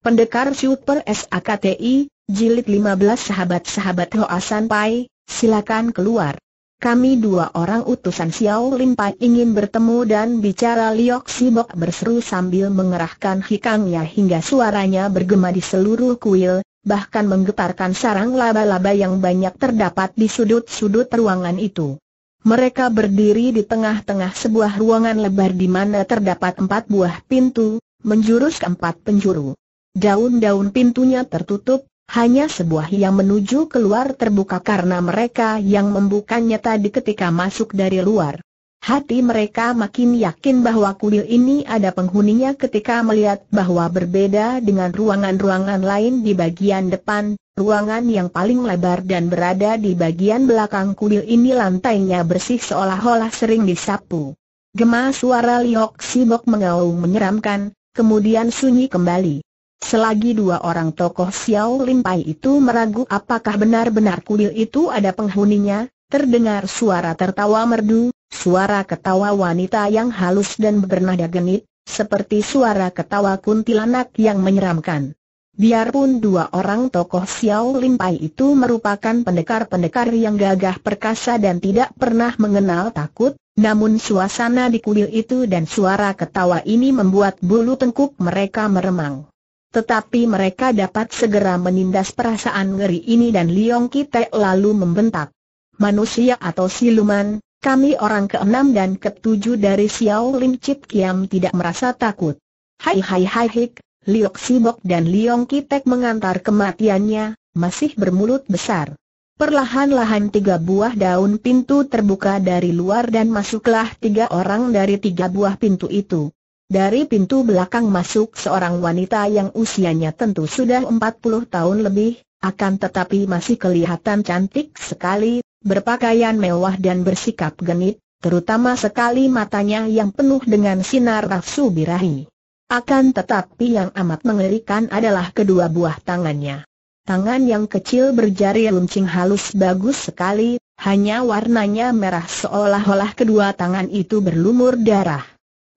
Pendekar Super SAKTI, Jilid 15 Sahabat-sahabat Hoa San Pai, silakan keluar. Kami dua orang utusan Xiao Lin Pai ingin bertemu dan bicara Liok Sibok berseru sambil mengerahkan hikangnya hingga suaranya bergema di seluruh kuil, bahkan menggetarkan sarang laba-laba yang banyak terdapat di sudut-sudut ruangan itu. Mereka berdiri di tengah-tengah sebuah ruangan lebar di mana terdapat empat buah pintu, menjurus ke empat penjuru daun-daun pintunya tertutup, hanya sebuah yang menuju keluar terbuka karena mereka yang membukanya tadi ketika masuk dari luar. Hati mereka makin yakin bahwa kuil ini ada penghuninya ketika melihat bahwa berbeda dengan ruangan-ruangan lain di bagian depan, ruangan yang paling lebar dan berada di bagian belakang kuil ini lantainya bersih seolah-olah sering disapu. Gema suara Liok Sibok mengaung menyeramkan, kemudian sunyi kembali. Selagi dua orang tokoh Xiao Limpai itu meragu apakah benar-benar kuil itu ada penghuninya, terdengar suara tertawa merdu, suara ketawa wanita yang halus dan bernada genit, seperti suara ketawa kuntilanak yang menyeramkan. Biarpun dua orang tokoh Xiao Limpai itu merupakan pendekar-pendekar yang gagah perkasa dan tidak pernah mengenal takut, namun suasana di kuil itu dan suara ketawa ini membuat bulu tengkuk mereka meremang tetapi mereka dapat segera menindas perasaan ngeri ini dan Liong Kite lalu membentak. Manusia atau siluman, kami orang keenam dan ketujuh dari Xiao Lim Chit Kiam tidak merasa takut. Hai hai hai hik, Liok Sibok dan Liong Kitek mengantar kematiannya, masih bermulut besar. Perlahan-lahan tiga buah daun pintu terbuka dari luar dan masuklah tiga orang dari tiga buah pintu itu. Dari pintu belakang masuk seorang wanita yang usianya tentu sudah 40 tahun lebih, akan tetapi masih kelihatan cantik sekali, berpakaian mewah dan bersikap genit, terutama sekali matanya yang penuh dengan sinar rafsu birahi. Akan tetapi yang amat mengerikan adalah kedua buah tangannya. Tangan yang kecil berjari luncing halus bagus sekali, hanya warnanya merah seolah-olah kedua tangan itu berlumur darah.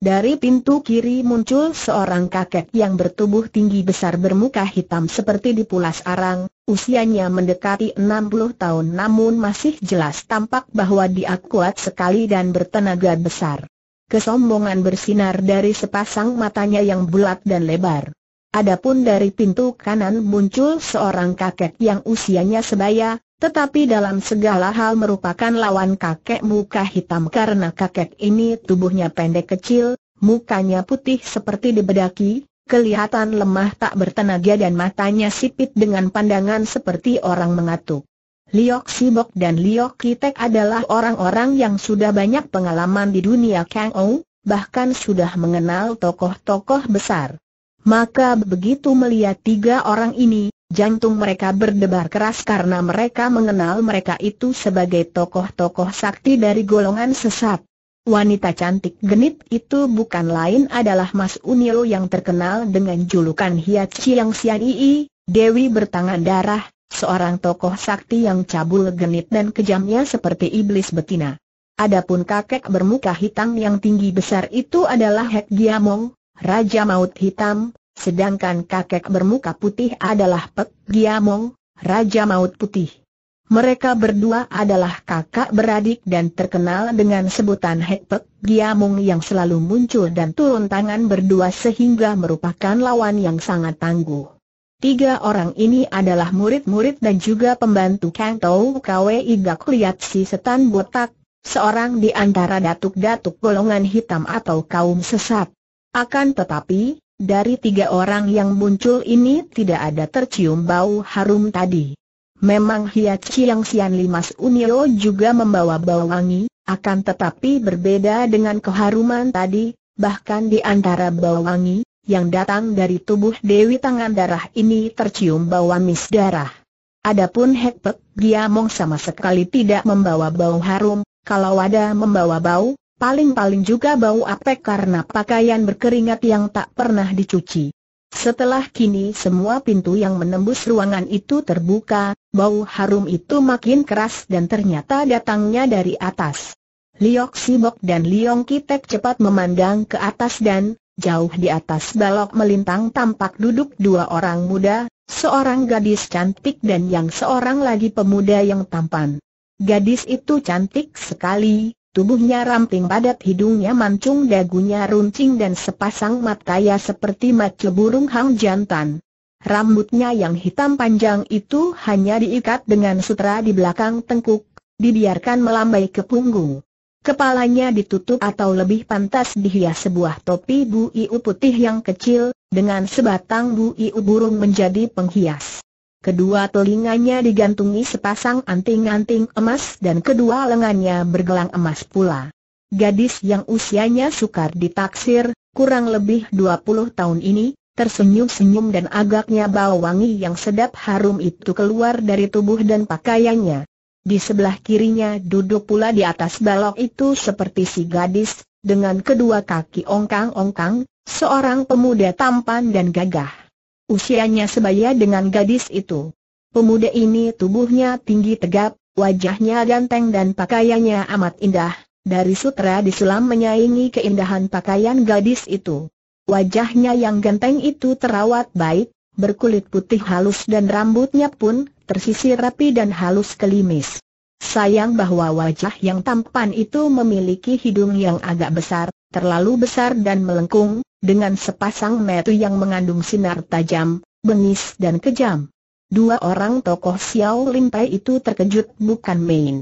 Dari pintu kiri muncul seorang kakek yang bertubuh tinggi besar bermuka hitam seperti dipulas arang, usianya mendekati 60 tahun namun masih jelas tampak bahwa dia kuat sekali dan bertenaga besar. Kesombongan bersinar dari sepasang matanya yang bulat dan lebar. Adapun dari pintu kanan muncul seorang kakek yang usianya sebaya, tetapi dalam segala hal merupakan lawan kakek muka hitam karena kakek ini tubuhnya pendek kecil, mukanya putih seperti dibedaki, kelihatan lemah tak bertenaga dan matanya sipit dengan pandangan seperti orang mengatuk. Liok Sibok dan Liok Kitek adalah orang-orang yang sudah banyak pengalaman di dunia Kang Ou, bahkan sudah mengenal tokoh-tokoh besar. Maka begitu melihat tiga orang ini, Jantung mereka berdebar keras karena mereka mengenal mereka itu sebagai tokoh-tokoh sakti dari golongan sesat. Wanita cantik genit itu bukan lain adalah Mas Unio yang terkenal dengan julukan Hiat Chiang Sian Ii, Dewi bertangan darah, seorang tokoh sakti yang cabul genit dan kejamnya seperti iblis betina. Adapun kakek bermuka hitam yang tinggi besar itu adalah Hek Giamong, Raja Maut Hitam, sedangkan kakek bermuka putih adalah Pek Giamong, Raja Maut Putih. Mereka berdua adalah kakak beradik dan terkenal dengan sebutan Hek Pek Giamong yang selalu muncul dan turun tangan berdua sehingga merupakan lawan yang sangat tangguh. Tiga orang ini adalah murid-murid dan juga pembantu Kang Tau Kwe Igak Liat Si Setan Botak, seorang di antara datuk-datuk golongan hitam atau kaum sesat. Akan tetapi, dari tiga orang yang muncul ini tidak ada tercium bau harum tadi. Memang Hiachi yang Sian Limas Unio juga membawa bau wangi, akan tetapi berbeda dengan keharuman tadi, bahkan di antara bau wangi, yang datang dari tubuh Dewi Tangan Darah ini tercium bau amis darah. Adapun Hekpek, dia mong sama sekali tidak membawa bau harum, kalau ada membawa bau, paling-paling juga bau apek karena pakaian berkeringat yang tak pernah dicuci. Setelah kini semua pintu yang menembus ruangan itu terbuka, bau harum itu makin keras dan ternyata datangnya dari atas. Liok Sibok dan Liong Kitek cepat memandang ke atas dan, jauh di atas balok melintang tampak duduk dua orang muda, seorang gadis cantik dan yang seorang lagi pemuda yang tampan. Gadis itu cantik sekali, Tubuhnya ramping padat hidungnya mancung dagunya runcing dan sepasang mataya seperti mata burung hang jantan. Rambutnya yang hitam panjang itu hanya diikat dengan sutra di belakang tengkuk, dibiarkan melambai ke punggung. Kepalanya ditutup atau lebih pantas dihias sebuah topi buiu putih yang kecil, dengan sebatang buiu burung menjadi penghias. Kedua telinganya digantungi sepasang anting-anting emas dan kedua lengannya bergelang emas pula. Gadis yang usianya sukar ditaksir, kurang lebih 20 tahun ini, tersenyum-senyum dan agaknya bau wangi yang sedap harum itu keluar dari tubuh dan pakaiannya. Di sebelah kirinya duduk pula di atas balok itu seperti si gadis, dengan kedua kaki ongkang-ongkang, seorang pemuda tampan dan gagah. Usianya sebaya dengan gadis itu. Pemuda ini tubuhnya tinggi tegap, wajahnya ganteng dan pakaiannya amat indah. Dari sutra disulam menyaingi keindahan pakaian gadis itu. Wajahnya yang ganteng itu terawat baik, berkulit putih halus dan rambutnya pun tersisir rapi dan halus kelimis. Sayang bahwa wajah yang tampan itu memiliki hidung yang agak besar, terlalu besar dan melengkung, dengan sepasang mata yang mengandung sinar tajam, bengis dan kejam. Dua orang tokoh Xiao Limpai itu terkejut bukan main.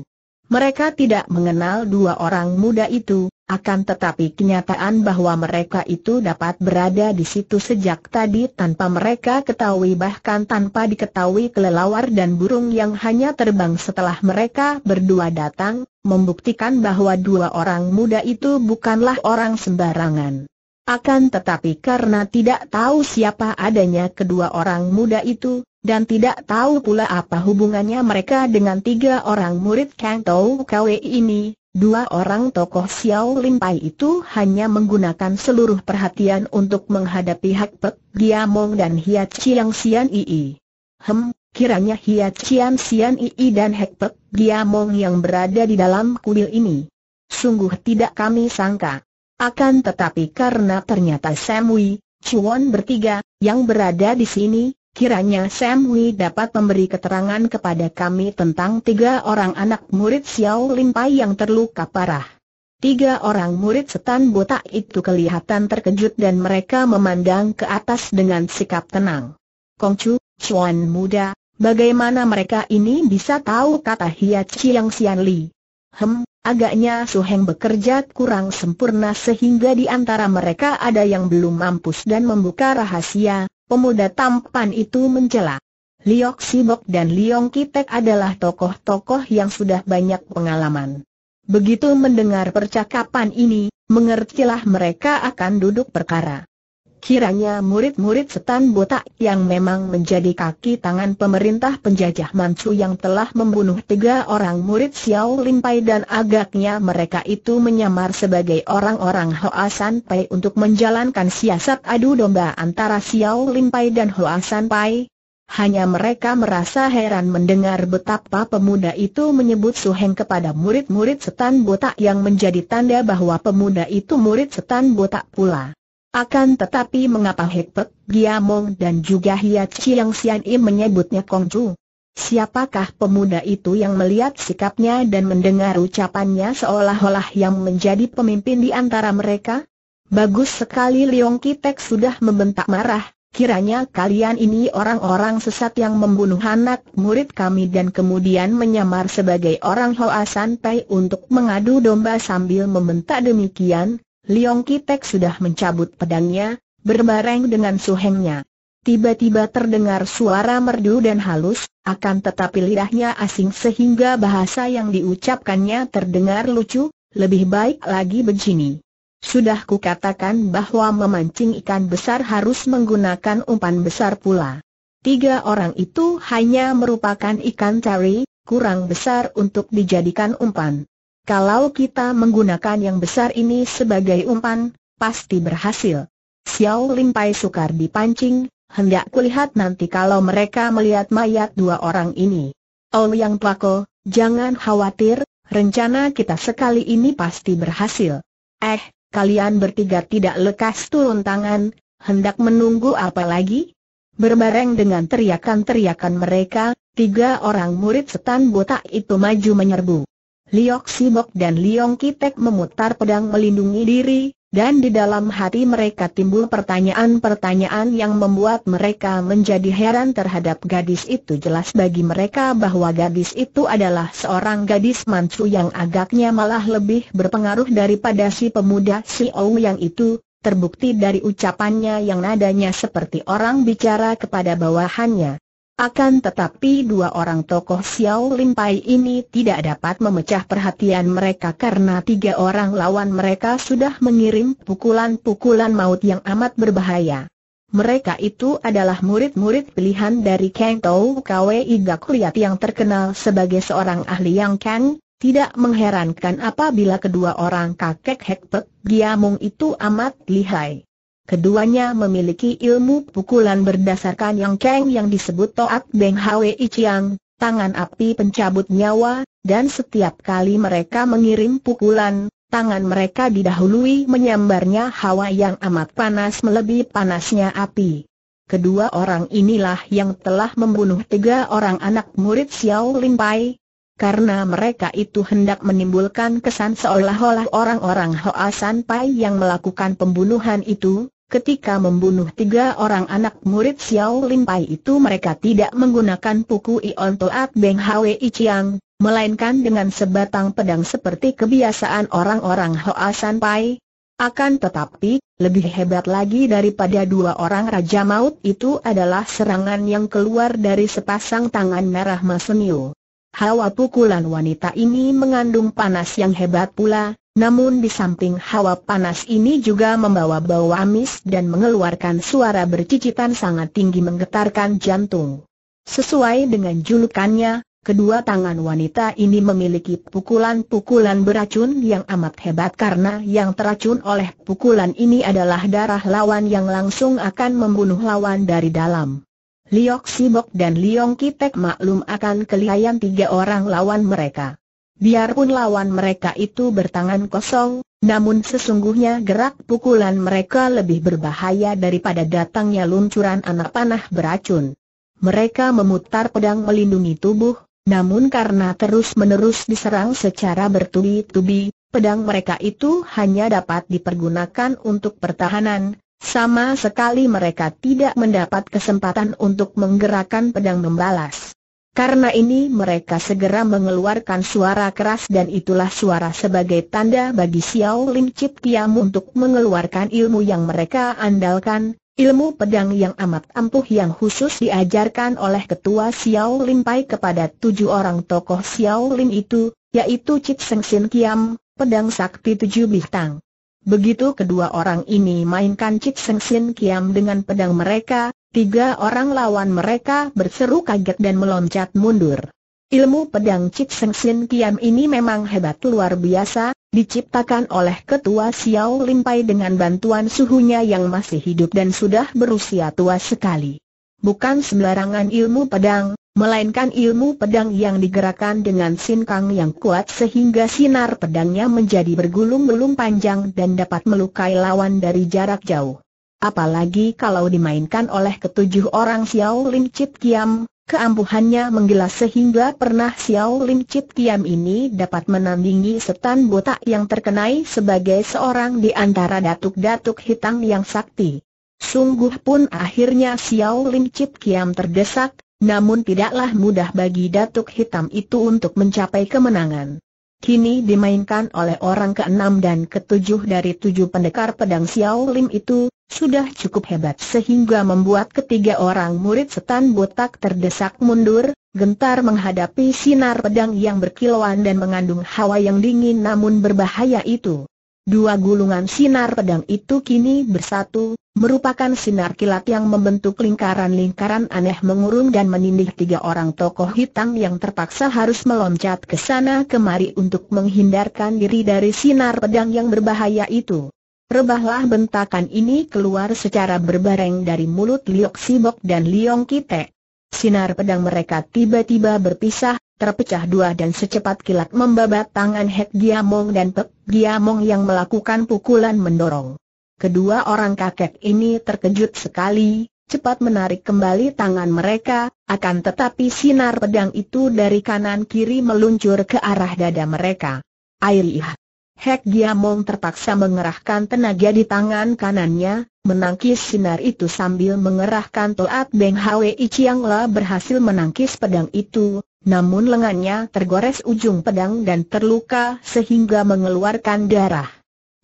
Mereka tidak mengenal dua orang muda itu, akan tetapi kenyataan bahwa mereka itu dapat berada di situ sejak tadi tanpa mereka ketahui bahkan tanpa diketahui kelelawar dan burung yang hanya terbang setelah mereka berdua datang, membuktikan bahwa dua orang muda itu bukanlah orang sembarangan. Akan tetapi karena tidak tahu siapa adanya kedua orang muda itu, dan tidak tahu pula apa hubungannya mereka dengan tiga orang murid Kang Tau Kwe ini, dua orang tokoh Xiao Lim Pai itu hanya menggunakan seluruh perhatian untuk menghadapi Hak Pek, Giamong dan Hiat Chiang Sian Ii. Hem, kiranya Hiat Chiang Sian Ii dan Hak Pek, Giamong yang berada di dalam kuil ini. Sungguh tidak kami sangka. Akan tetapi karena ternyata Samui, Chuan bertiga, yang berada di sini, kiranya Samui dapat memberi keterangan kepada kami tentang tiga orang anak murid Xiao Limpai yang terluka parah. Tiga orang murid setan botak itu kelihatan terkejut dan mereka memandang ke atas dengan sikap tenang. Kongcu, Chuan muda, bagaimana mereka ini bisa tahu kata Hia yang Xian Li? Hem, agaknya Suheng bekerja kurang sempurna sehingga di antara mereka ada yang belum mampus dan membuka rahasia, pemuda tampan itu mencela. Liok Sibok dan Liong Kitek adalah tokoh-tokoh yang sudah banyak pengalaman. Begitu mendengar percakapan ini, mengertilah mereka akan duduk perkara. Kiranya murid-murid setan botak yang memang menjadi kaki tangan pemerintah penjajah Manchu yang telah membunuh tiga orang murid Xiao Limpai dan agaknya mereka itu menyamar sebagai orang-orang Hoa San Pai untuk menjalankan siasat adu domba antara Xiao Limpai dan Hoa San Pai. Hanya mereka merasa heran mendengar betapa pemuda itu menyebut Suheng kepada murid-murid setan botak yang menjadi tanda bahwa pemuda itu murid setan botak pula. Akan tetapi mengapa Hekpek, Giamong dan juga Hia Chiang Sian I menyebutnya Kongju? Siapakah pemuda itu yang melihat sikapnya dan mendengar ucapannya seolah-olah yang menjadi pemimpin di antara mereka? Bagus sekali Leong Kitek sudah membentak marah, kiranya kalian ini orang-orang sesat yang membunuh anak murid kami dan kemudian menyamar sebagai orang Hoa Santai untuk mengadu domba sambil membentak demikian, Liong Kitek sudah mencabut pedangnya, berbareng dengan suhengnya. Tiba-tiba terdengar suara merdu dan halus, akan tetapi lidahnya asing sehingga bahasa yang diucapkannya terdengar lucu, lebih baik lagi begini. Sudah kukatakan bahwa memancing ikan besar harus menggunakan umpan besar pula. Tiga orang itu hanya merupakan ikan cari, kurang besar untuk dijadikan umpan. Kalau kita menggunakan yang besar ini sebagai umpan, pasti berhasil. Xiao Limpai sukar dipancing, hendak kulihat nanti kalau mereka melihat mayat dua orang ini. Yang oh Plako, jangan khawatir, rencana kita sekali ini pasti berhasil. Eh, kalian bertiga tidak lekas turun tangan, hendak menunggu apa lagi? Berbareng dengan teriakan-teriakan mereka, tiga orang murid setan botak itu maju menyerbu. Liok Sibok dan Liong Kitek memutar pedang melindungi diri, dan di dalam hati mereka timbul pertanyaan-pertanyaan yang membuat mereka menjadi heran terhadap gadis itu jelas bagi mereka bahwa gadis itu adalah seorang gadis mansu yang agaknya malah lebih berpengaruh daripada si pemuda si Ou yang itu, terbukti dari ucapannya yang nadanya seperti orang bicara kepada bawahannya. Akan tetapi dua orang tokoh Xiao Limpai ini tidak dapat memecah perhatian mereka karena tiga orang lawan mereka sudah mengirim pukulan-pukulan maut yang amat berbahaya. Mereka itu adalah murid-murid pilihan dari Kang Tou Kwe Iga Liat yang terkenal sebagai seorang ahli yang Kang, tidak mengherankan apabila kedua orang kakek Hekpek Giamung itu amat lihai. Keduanya memiliki ilmu pukulan berdasarkan yang keng yang disebut Toak Beng Hwe Chiang, tangan api pencabut nyawa, dan setiap kali mereka mengirim pukulan, tangan mereka didahului menyambarnya hawa yang amat panas melebihi panasnya api. Kedua orang inilah yang telah membunuh tiga orang anak murid Xiao Lin Pai karena mereka itu hendak menimbulkan kesan seolah-olah orang-orang Hoa San Pai yang melakukan pembunuhan itu, ketika membunuh tiga orang anak murid Xiao Lin Pai itu mereka tidak menggunakan puku Ion Toat Beng Hwe Chiang, melainkan dengan sebatang pedang seperti kebiasaan orang-orang Hoa San Pai. Akan tetapi, lebih hebat lagi daripada dua orang Raja Maut itu adalah serangan yang keluar dari sepasang tangan merah Masenio. Hawa pukulan wanita ini mengandung panas yang hebat pula, namun di samping hawa panas ini juga membawa bau amis dan mengeluarkan suara bercicitan sangat tinggi menggetarkan jantung. Sesuai dengan julukannya, kedua tangan wanita ini memiliki pukulan-pukulan beracun yang amat hebat karena yang teracun oleh pukulan ini adalah darah lawan yang langsung akan membunuh lawan dari dalam. Liok Sibok dan Liong Kitek maklum akan kelihayan tiga orang lawan mereka. Biarpun lawan mereka itu bertangan kosong, namun sesungguhnya gerak pukulan mereka lebih berbahaya daripada datangnya luncuran anak panah beracun. Mereka memutar pedang melindungi tubuh, namun karena terus-menerus diserang secara bertubi-tubi, pedang mereka itu hanya dapat dipergunakan untuk pertahanan, sama sekali mereka tidak mendapat kesempatan untuk menggerakkan pedang membalas. Karena ini mereka segera mengeluarkan suara keras dan itulah suara sebagai tanda bagi Xiao Lim Chip Tiam untuk mengeluarkan ilmu yang mereka andalkan, ilmu pedang yang amat ampuh yang khusus diajarkan oleh ketua Xiao Lim Pai kepada tujuh orang tokoh Xiao Lim itu, yaitu Chip Seng Sin Kiam, pedang sakti tujuh bintang. Begitu kedua orang ini mainkan Cik Seng Sin Kiam dengan pedang mereka, tiga orang lawan mereka berseru kaget dan meloncat mundur. Ilmu pedang Cik Seng Sin Kiam ini memang hebat luar biasa, diciptakan oleh ketua Xiao Pai dengan bantuan suhunya yang masih hidup dan sudah berusia tua sekali. Bukan sembarangan ilmu pedang, melainkan ilmu pedang yang digerakkan dengan sinkang yang kuat sehingga sinar pedangnya menjadi bergulung-gulung panjang dan dapat melukai lawan dari jarak jauh. Apalagi kalau dimainkan oleh ketujuh orang Xiao Lin Chit Kiam, keampuhannya menggilas sehingga pernah Xiao Lin Chit Kiam ini dapat menandingi setan botak yang terkenai sebagai seorang di antara datuk-datuk hitam yang sakti. Sungguh pun akhirnya Xiao Lin Chit Kiam terdesak, namun tidaklah mudah bagi Datuk Hitam itu untuk mencapai kemenangan. Kini dimainkan oleh orang keenam dan ketujuh dari tujuh pendekar pedang Xiao Lim itu, sudah cukup hebat sehingga membuat ketiga orang murid setan botak terdesak mundur, gentar menghadapi sinar pedang yang berkilauan dan mengandung hawa yang dingin namun berbahaya itu. Dua gulungan sinar pedang itu kini bersatu, merupakan sinar kilat yang membentuk lingkaran-lingkaran aneh mengurung dan menindih tiga orang tokoh hitam yang terpaksa harus meloncat ke sana kemari untuk menghindarkan diri dari sinar pedang yang berbahaya itu. Rebahlah bentakan ini keluar secara berbareng dari mulut Liok Sibok dan Liong Kite. Sinar pedang mereka tiba-tiba berpisah, terpecah dua dan secepat kilat membabat tangan Hek Giamong dan Pek Giamong yang melakukan pukulan mendorong. Kedua orang kakek ini terkejut sekali, cepat menarik kembali tangan mereka, akan tetapi sinar pedang itu dari kanan kiri meluncur ke arah dada mereka. Airiha, Hek Giamong terpaksa mengerahkan tenaga di tangan kanannya, menangkis sinar itu sambil mengerahkan Toat Beng Hwe Chiangla berhasil menangkis pedang itu, namun lengannya tergores ujung pedang dan terluka sehingga mengeluarkan darah.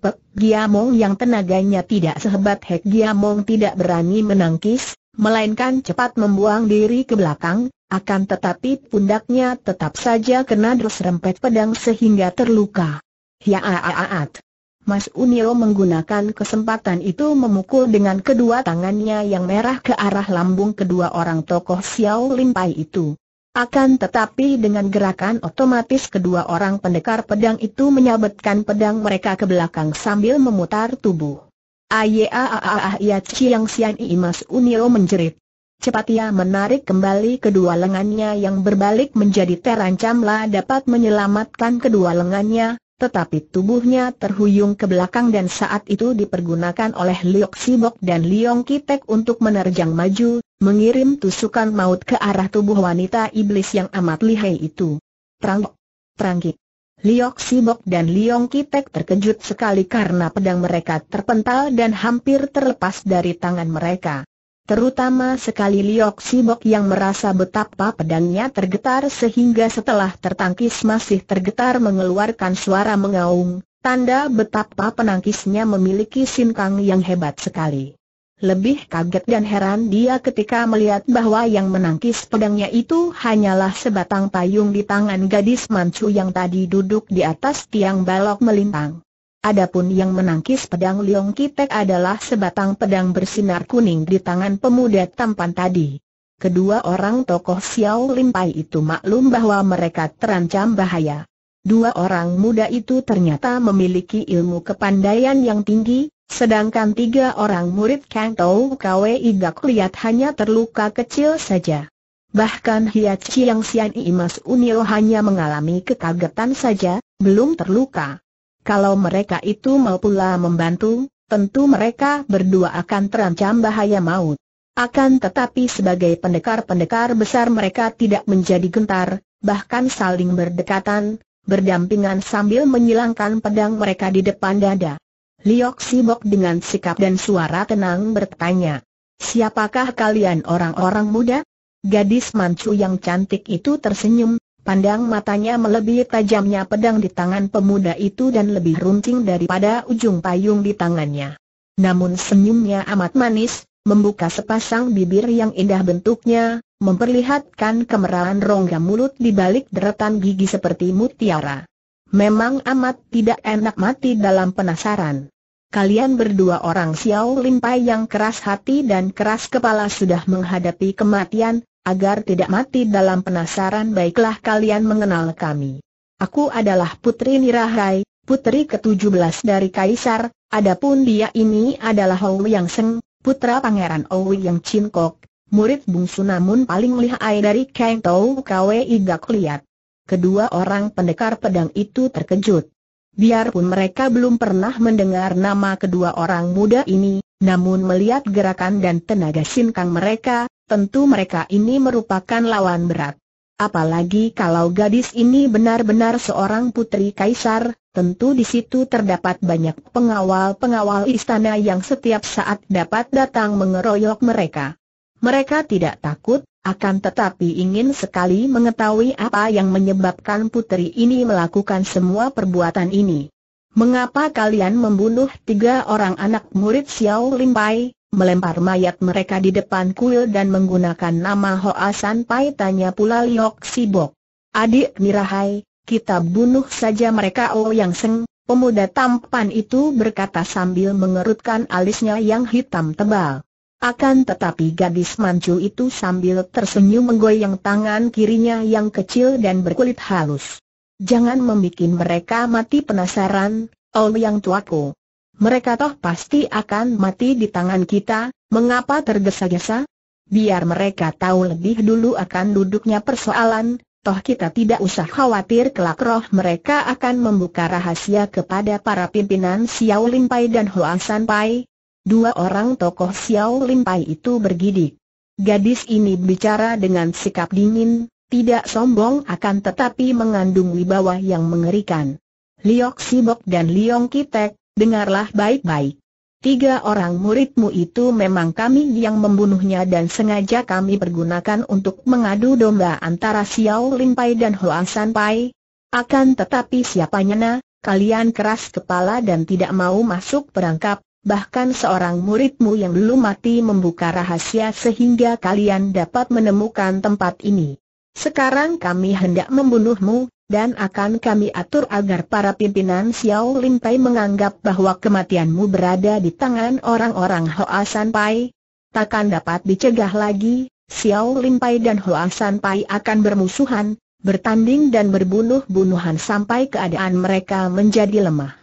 Pek Giamong yang tenaganya tidak sehebat Hek Giamong tidak berani menangkis, melainkan cepat membuang diri ke belakang, akan tetapi pundaknya tetap saja kena dus rempet pedang sehingga terluka. Hiaaat. Mas Unio menggunakan kesempatan itu memukul dengan kedua tangannya yang merah ke arah lambung kedua orang tokoh Xiao Limpai itu. Akan tetapi dengan gerakan otomatis kedua orang pendekar pedang itu menyabetkan pedang mereka ke belakang sambil memutar tubuh. Ayaaaah ah, ah, ah, ya Chiang Sian Imas Unio menjerit. Cepat ia menarik kembali kedua lengannya yang berbalik menjadi terancamlah dapat menyelamatkan kedua lengannya, tetapi tubuhnya terhuyung ke belakang dan saat itu dipergunakan oleh Liok Sibok dan Liong Kitek untuk menerjang maju, mengirim tusukan maut ke arah tubuh wanita iblis yang amat lihai itu. Terang, terangkit. Liok Sibok dan Liong Kitek terkejut sekali karena pedang mereka terpental dan hampir terlepas dari tangan mereka. Terutama sekali Liok Sibok yang merasa betapa pedangnya tergetar sehingga setelah tertangkis masih tergetar mengeluarkan suara mengaung, tanda betapa penangkisnya memiliki sinkang yang hebat sekali. Lebih kaget dan heran dia ketika melihat bahwa yang menangkis pedangnya itu hanyalah sebatang payung di tangan gadis mancu yang tadi duduk di atas tiang balok melintang. Adapun yang menangkis pedang Liong Kitek adalah sebatang pedang bersinar kuning di tangan pemuda tampan tadi. Kedua orang tokoh Xiao Limpai itu maklum bahwa mereka terancam bahaya. Dua orang muda itu ternyata memiliki ilmu kepandaian yang tinggi, sedangkan tiga orang murid Kang Tou Kwe Igak hanya terluka kecil saja. Bahkan Hiat Chiang Sian Imas Unio hanya mengalami kekagetan saja, belum terluka. Kalau mereka itu mau pula membantu, tentu mereka berdua akan terancam bahaya maut. Akan tetapi sebagai pendekar-pendekar besar mereka tidak menjadi gentar, bahkan saling berdekatan, berdampingan sambil menyilangkan pedang mereka di depan dada. Liok Sibok dengan sikap dan suara tenang bertanya, Siapakah kalian orang-orang muda? Gadis mancu yang cantik itu tersenyum, Pandang matanya melebihi tajamnya pedang di tangan pemuda itu dan lebih runcing daripada ujung payung di tangannya. Namun senyumnya amat manis, membuka sepasang bibir yang indah bentuknya, memperlihatkan kemerahan rongga mulut di balik deretan gigi seperti mutiara. Memang amat tidak enak mati dalam penasaran. Kalian berdua orang Xiao Limpai yang keras hati dan keras kepala sudah menghadapi kematian, agar tidak mati dalam penasaran baiklah kalian mengenal kami. Aku adalah Putri Nirahai, putri ke-17 dari Kaisar, adapun dia ini adalah Hou Yang Seng, putra Pangeran Owi Yang Chin Kok, murid bungsu namun paling lihai dari Kang Tau Kwe Iga Liat. Kedua orang pendekar pedang itu terkejut. Biarpun mereka belum pernah mendengar nama kedua orang muda ini, namun melihat gerakan dan tenaga sinkang mereka, tentu mereka ini merupakan lawan berat. Apalagi kalau gadis ini benar-benar seorang putri kaisar, tentu di situ terdapat banyak pengawal-pengawal istana yang setiap saat dapat datang mengeroyok mereka. Mereka tidak takut, akan tetapi ingin sekali mengetahui apa yang menyebabkan putri ini melakukan semua perbuatan ini. Mengapa kalian membunuh tiga orang anak murid Xiao Limpai? melempar mayat mereka di depan kuil dan menggunakan nama Hoa San Pai tanya pula Liok Sibok. Adik Mirahai, kita bunuh saja mereka Oh Yang Seng, pemuda tampan itu berkata sambil mengerutkan alisnya yang hitam tebal. Akan tetapi gadis mancu itu sambil tersenyum menggoyang tangan kirinya yang kecil dan berkulit halus. Jangan membuat mereka mati penasaran, Oh yang tuaku, mereka toh pasti akan mati di tangan kita, mengapa tergesa-gesa? Biar mereka tahu lebih dulu akan duduknya persoalan, toh kita tidak usah khawatir kelak roh mereka akan membuka rahasia kepada para pimpinan Xiao Lin Pai dan Hua San Pai. Dua orang tokoh Xiao Lin Pai itu bergidik. Gadis ini bicara dengan sikap dingin, tidak sombong akan tetapi mengandung wibawa yang mengerikan. Liok Sibok dan Liong Kitek, dengarlah baik-baik. Tiga orang muridmu itu memang kami yang membunuhnya dan sengaja kami pergunakan untuk mengadu domba antara Xiao Lin Pai dan Hoa San Pai. Akan tetapi siapa nyana, kalian keras kepala dan tidak mau masuk perangkap, bahkan seorang muridmu yang belum mati membuka rahasia sehingga kalian dapat menemukan tempat ini. Sekarang kami hendak membunuhmu, dan akan kami atur agar para pimpinan Xiao Lin Pai menganggap bahwa kematianmu berada di tangan orang-orang Hoa San Pai. Takkan dapat dicegah lagi, Xiao Lin Pai dan Hoa San Pai akan bermusuhan, bertanding dan berbunuh-bunuhan sampai keadaan mereka menjadi lemah.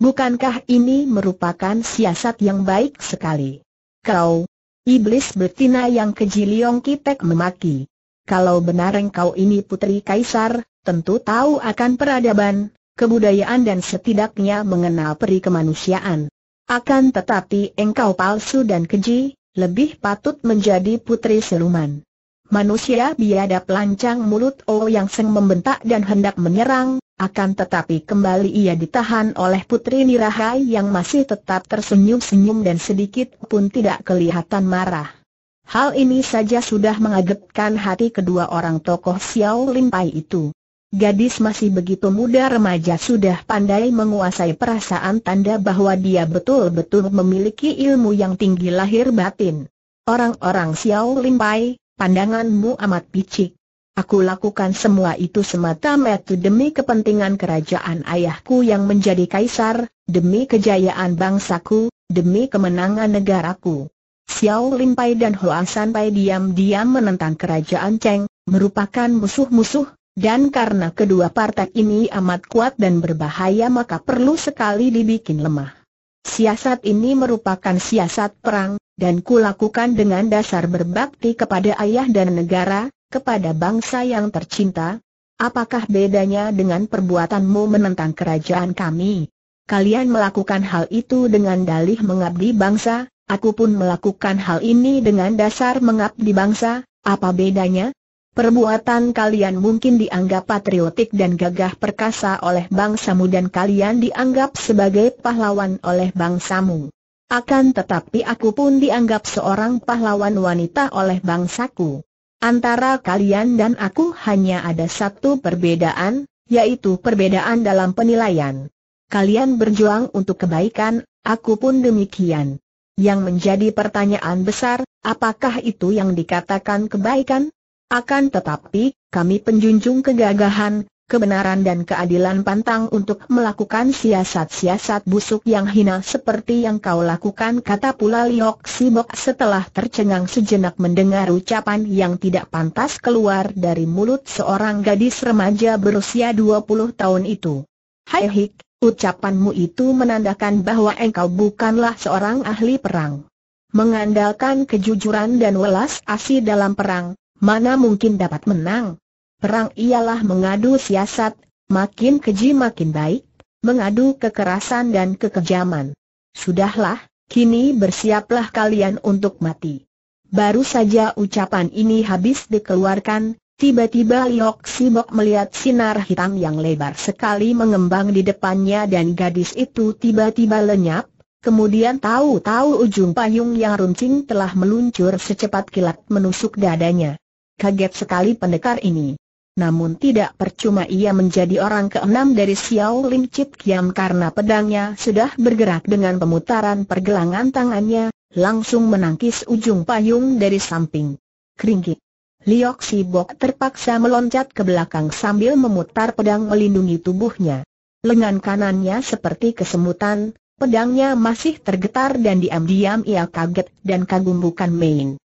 Bukankah ini merupakan siasat yang baik sekali? Kau, iblis betina yang keji Liong Kitek memaki. Kalau benar engkau ini putri kaisar, tentu tahu akan peradaban, kebudayaan dan setidaknya mengenal peri kemanusiaan. Akan tetapi engkau palsu dan keji, lebih patut menjadi putri siluman. Manusia biadab lancang mulut O oh yang seng membentak dan hendak menyerang, akan tetapi kembali ia ditahan oleh putri Nirahai yang masih tetap tersenyum-senyum dan sedikit pun tidak kelihatan marah. Hal ini saja sudah mengagetkan hati kedua orang tokoh Xiao Limpai itu. Gadis masih begitu muda remaja sudah pandai menguasai perasaan tanda bahwa dia betul-betul memiliki ilmu yang tinggi lahir batin. Orang-orang Xiao Limpai, pandanganmu amat picik. Aku lakukan semua itu semata-mata demi kepentingan kerajaan ayahku yang menjadi kaisar, demi kejayaan bangsaku, demi kemenangan negaraku. Xiao Limpai dan Hoa Sanpai diam-diam menentang kerajaan Cheng, merupakan musuh-musuh dan karena kedua partai ini amat kuat dan berbahaya maka perlu sekali dibikin lemah. Siasat ini merupakan siasat perang, dan kulakukan dengan dasar berbakti kepada ayah dan negara, kepada bangsa yang tercinta. Apakah bedanya dengan perbuatanmu menentang kerajaan kami? Kalian melakukan hal itu dengan dalih mengabdi bangsa, aku pun melakukan hal ini dengan dasar mengabdi bangsa, apa bedanya? Perbuatan kalian mungkin dianggap patriotik dan gagah perkasa oleh bangsamu dan kalian dianggap sebagai pahlawan oleh bangsamu. Akan tetapi aku pun dianggap seorang pahlawan wanita oleh bangsaku. Antara kalian dan aku hanya ada satu perbedaan, yaitu perbedaan dalam penilaian. Kalian berjuang untuk kebaikan, aku pun demikian. Yang menjadi pertanyaan besar, apakah itu yang dikatakan kebaikan? Akan tetapi, kami penjunjung kegagahan, kebenaran dan keadilan pantang untuk melakukan siasat-siasat busuk yang hina seperti yang kau lakukan kata pula Liok Sibok setelah tercengang sejenak mendengar ucapan yang tidak pantas keluar dari mulut seorang gadis remaja berusia 20 tahun itu. Hai Hik, ucapanmu itu menandakan bahwa engkau bukanlah seorang ahli perang. Mengandalkan kejujuran dan welas asih dalam perang, mana mungkin dapat menang. Perang ialah mengadu siasat, makin keji makin baik, mengadu kekerasan dan kekejaman. Sudahlah, kini bersiaplah kalian untuk mati. Baru saja ucapan ini habis dikeluarkan, tiba-tiba Liok Sibok melihat sinar hitam yang lebar sekali mengembang di depannya dan gadis itu tiba-tiba lenyap, Kemudian tahu-tahu ujung payung yang runcing telah meluncur secepat kilat menusuk dadanya. Kaget sekali pendekar ini. Namun tidak percuma ia menjadi orang keenam dari Xiao Lim Chip Kiam karena pedangnya sudah bergerak dengan pemutaran pergelangan tangannya, langsung menangkis ujung payung dari samping. Keringkik. Liok Sibok terpaksa meloncat ke belakang sambil memutar pedang melindungi tubuhnya. Lengan kanannya seperti kesemutan, pedangnya masih tergetar dan diam-diam ia kaget dan kagum bukan main.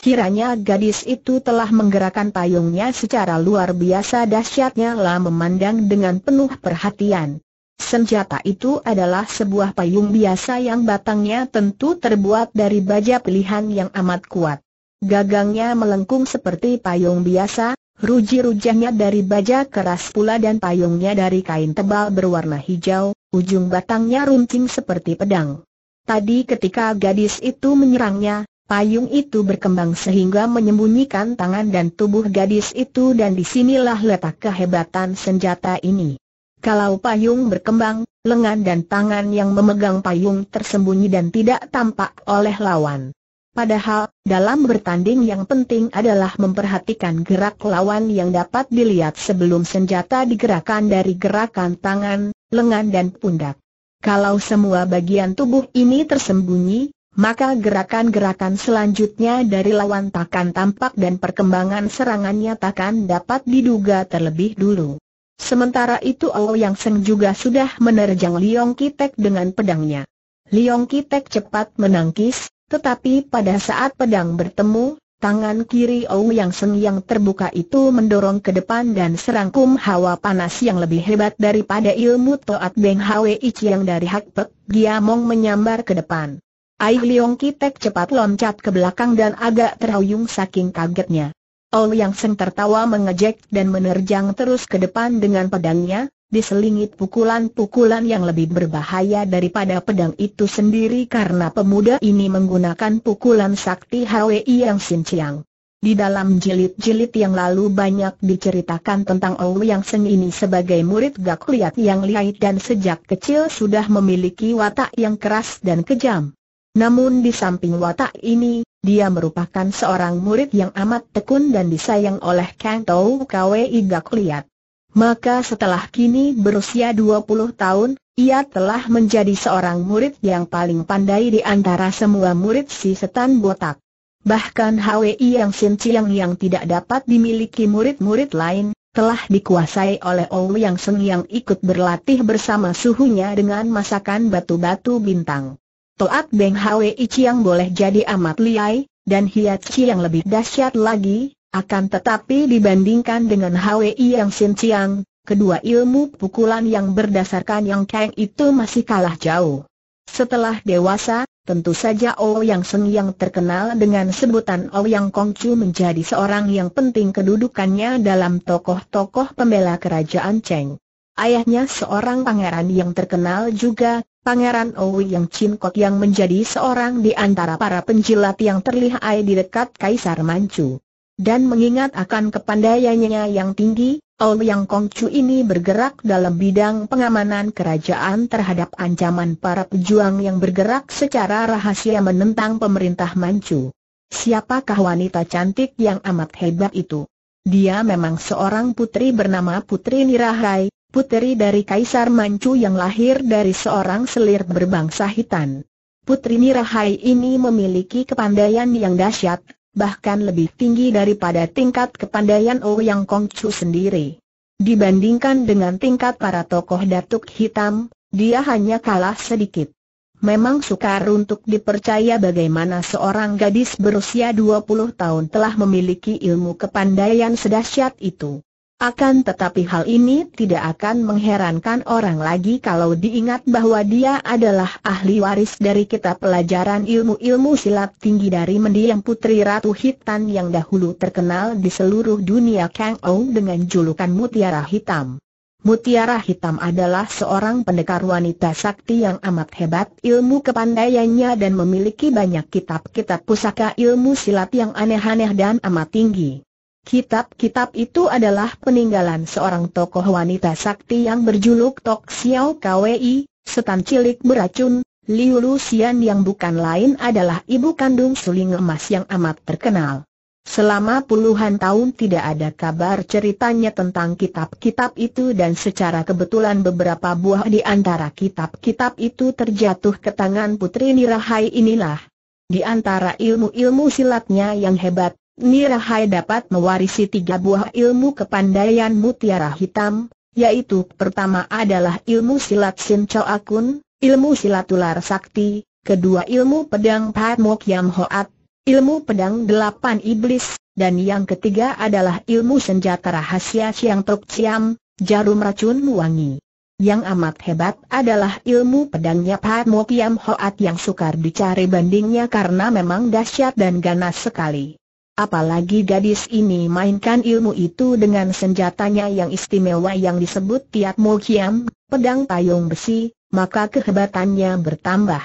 Kiranya gadis itu telah menggerakkan payungnya secara luar biasa dahsyatnya lah memandang dengan penuh perhatian. Senjata itu adalah sebuah payung biasa yang batangnya tentu terbuat dari baja pilihan yang amat kuat. Gagangnya melengkung seperti payung biasa, ruji-rujahnya dari baja keras pula dan payungnya dari kain tebal berwarna hijau, ujung batangnya runcing seperti pedang. Tadi ketika gadis itu menyerangnya, Payung itu berkembang sehingga menyembunyikan tangan dan tubuh gadis itu dan disinilah letak kehebatan senjata ini. Kalau payung berkembang, lengan dan tangan yang memegang payung tersembunyi dan tidak tampak oleh lawan. Padahal, dalam bertanding yang penting adalah memperhatikan gerak lawan yang dapat dilihat sebelum senjata digerakkan dari gerakan tangan, lengan dan pundak. Kalau semua bagian tubuh ini tersembunyi, maka gerakan-gerakan selanjutnya dari lawan takkan tampak dan perkembangan serangannya takkan dapat diduga terlebih dulu. Sementara itu Ao Yang Seng juga sudah menerjang Liong Kitek dengan pedangnya. Liong Kitek cepat menangkis, tetapi pada saat pedang bertemu, tangan kiri Ao Yang Seng yang terbuka itu mendorong ke depan dan serangkum hawa panas yang lebih hebat daripada ilmu Toat Beng Ichi yang dari Hak Pek, Giamong menyambar ke depan. Ai Liong Kitek cepat loncat ke belakang dan agak terhuyung saking kagetnya. Ol Yang Seng tertawa mengejek dan menerjang terus ke depan dengan pedangnya, Diselingi pukulan-pukulan yang lebih berbahaya daripada pedang itu sendiri karena pemuda ini menggunakan pukulan sakti Hwi Yang Sin Chiang. Di dalam jilid-jilid yang lalu banyak diceritakan tentang Ol Yang sen ini sebagai murid Gak Liat yang lihat dan sejak kecil sudah memiliki watak yang keras dan kejam. Namun di samping watak ini, dia merupakan seorang murid yang amat tekun dan disayang oleh Kang Tau Kwei Gak Liat. Maka setelah kini berusia 20 tahun, ia telah menjadi seorang murid yang paling pandai di antara semua murid si setan botak. Bahkan HWI yang Sin Chiang yang tidak dapat dimiliki murid-murid lain, telah dikuasai oleh Ou Yang Seng yang ikut berlatih bersama suhunya dengan masakan batu-batu bintang. Toat Beng Hwi yang boleh jadi amat liai, dan hiat Chi yang lebih dahsyat lagi, akan tetapi dibandingkan dengan I yang Sin Chiang, kedua ilmu pukulan yang berdasarkan yang Kang itu masih kalah jauh. Setelah dewasa, tentu saja oh yang Seng yang terkenal dengan sebutan Ouyang oh chu menjadi seorang yang penting kedudukannya dalam tokoh-tokoh pembela kerajaan Cheng. Ayahnya seorang pangeran yang terkenal juga, Pangeran Owi yang Cinkot yang menjadi seorang di antara para penjilat yang terlihai di dekat Kaisar Manchu. Dan mengingat akan kepandaiannya yang tinggi, Ouyang Kongcu ini bergerak dalam bidang pengamanan kerajaan terhadap ancaman para pejuang yang bergerak secara rahasia menentang pemerintah Manchu. Siapakah wanita cantik yang amat hebat itu? Dia memang seorang putri bernama Putri Nirahai, Putri dari Kaisar Manchu yang lahir dari seorang selir berbangsa Hitan. Putri Nirahai ini memiliki kepandaian yang dahsyat, bahkan lebih tinggi daripada tingkat kepandaian Ouyang Kongcu sendiri. Dibandingkan dengan tingkat para tokoh Datuk Hitam, dia hanya kalah sedikit. Memang sukar untuk dipercaya bagaimana seorang gadis berusia 20 tahun telah memiliki ilmu kepandaian sedahsyat itu. Akan tetapi hal ini tidak akan mengherankan orang lagi kalau diingat bahwa dia adalah ahli waris dari kitab pelajaran ilmu-ilmu silat tinggi dari mendiang putri Ratu hitam yang dahulu terkenal di seluruh dunia Kang Ou dengan julukan Mutiara Hitam. Mutiara Hitam adalah seorang pendekar wanita sakti yang amat hebat ilmu kepandaiannya dan memiliki banyak kitab-kitab pusaka ilmu silat yang aneh-aneh dan amat tinggi. Kitab-kitab itu adalah peninggalan seorang tokoh wanita sakti yang berjuluk Tok Xiao Kwei, setan cilik beracun, Liu Luxian yang bukan lain adalah ibu kandung suling emas yang amat terkenal. Selama puluhan tahun tidak ada kabar ceritanya tentang kitab-kitab itu dan secara kebetulan beberapa buah di antara kitab-kitab itu terjatuh ke tangan putri Nirahai inilah. Di antara ilmu-ilmu silatnya yang hebat, Nirahai dapat mewarisi tiga buah ilmu kepandaian mutiara hitam, yaitu pertama adalah ilmu silat Sin Chow Akun, ilmu silat ular sakti, kedua ilmu pedang Mok Yam Hoat, ilmu pedang delapan iblis, dan yang ketiga adalah ilmu senjata rahasia Siang Tok Chiam, jarum racun wangi. Yang amat hebat adalah ilmu pedangnya Pat Yam Hoat yang sukar dicari bandingnya karena memang dahsyat dan ganas sekali. Apalagi gadis ini mainkan ilmu itu dengan senjatanya yang istimewa yang disebut Tiat Mo Kiam, pedang payung besi, maka kehebatannya bertambah.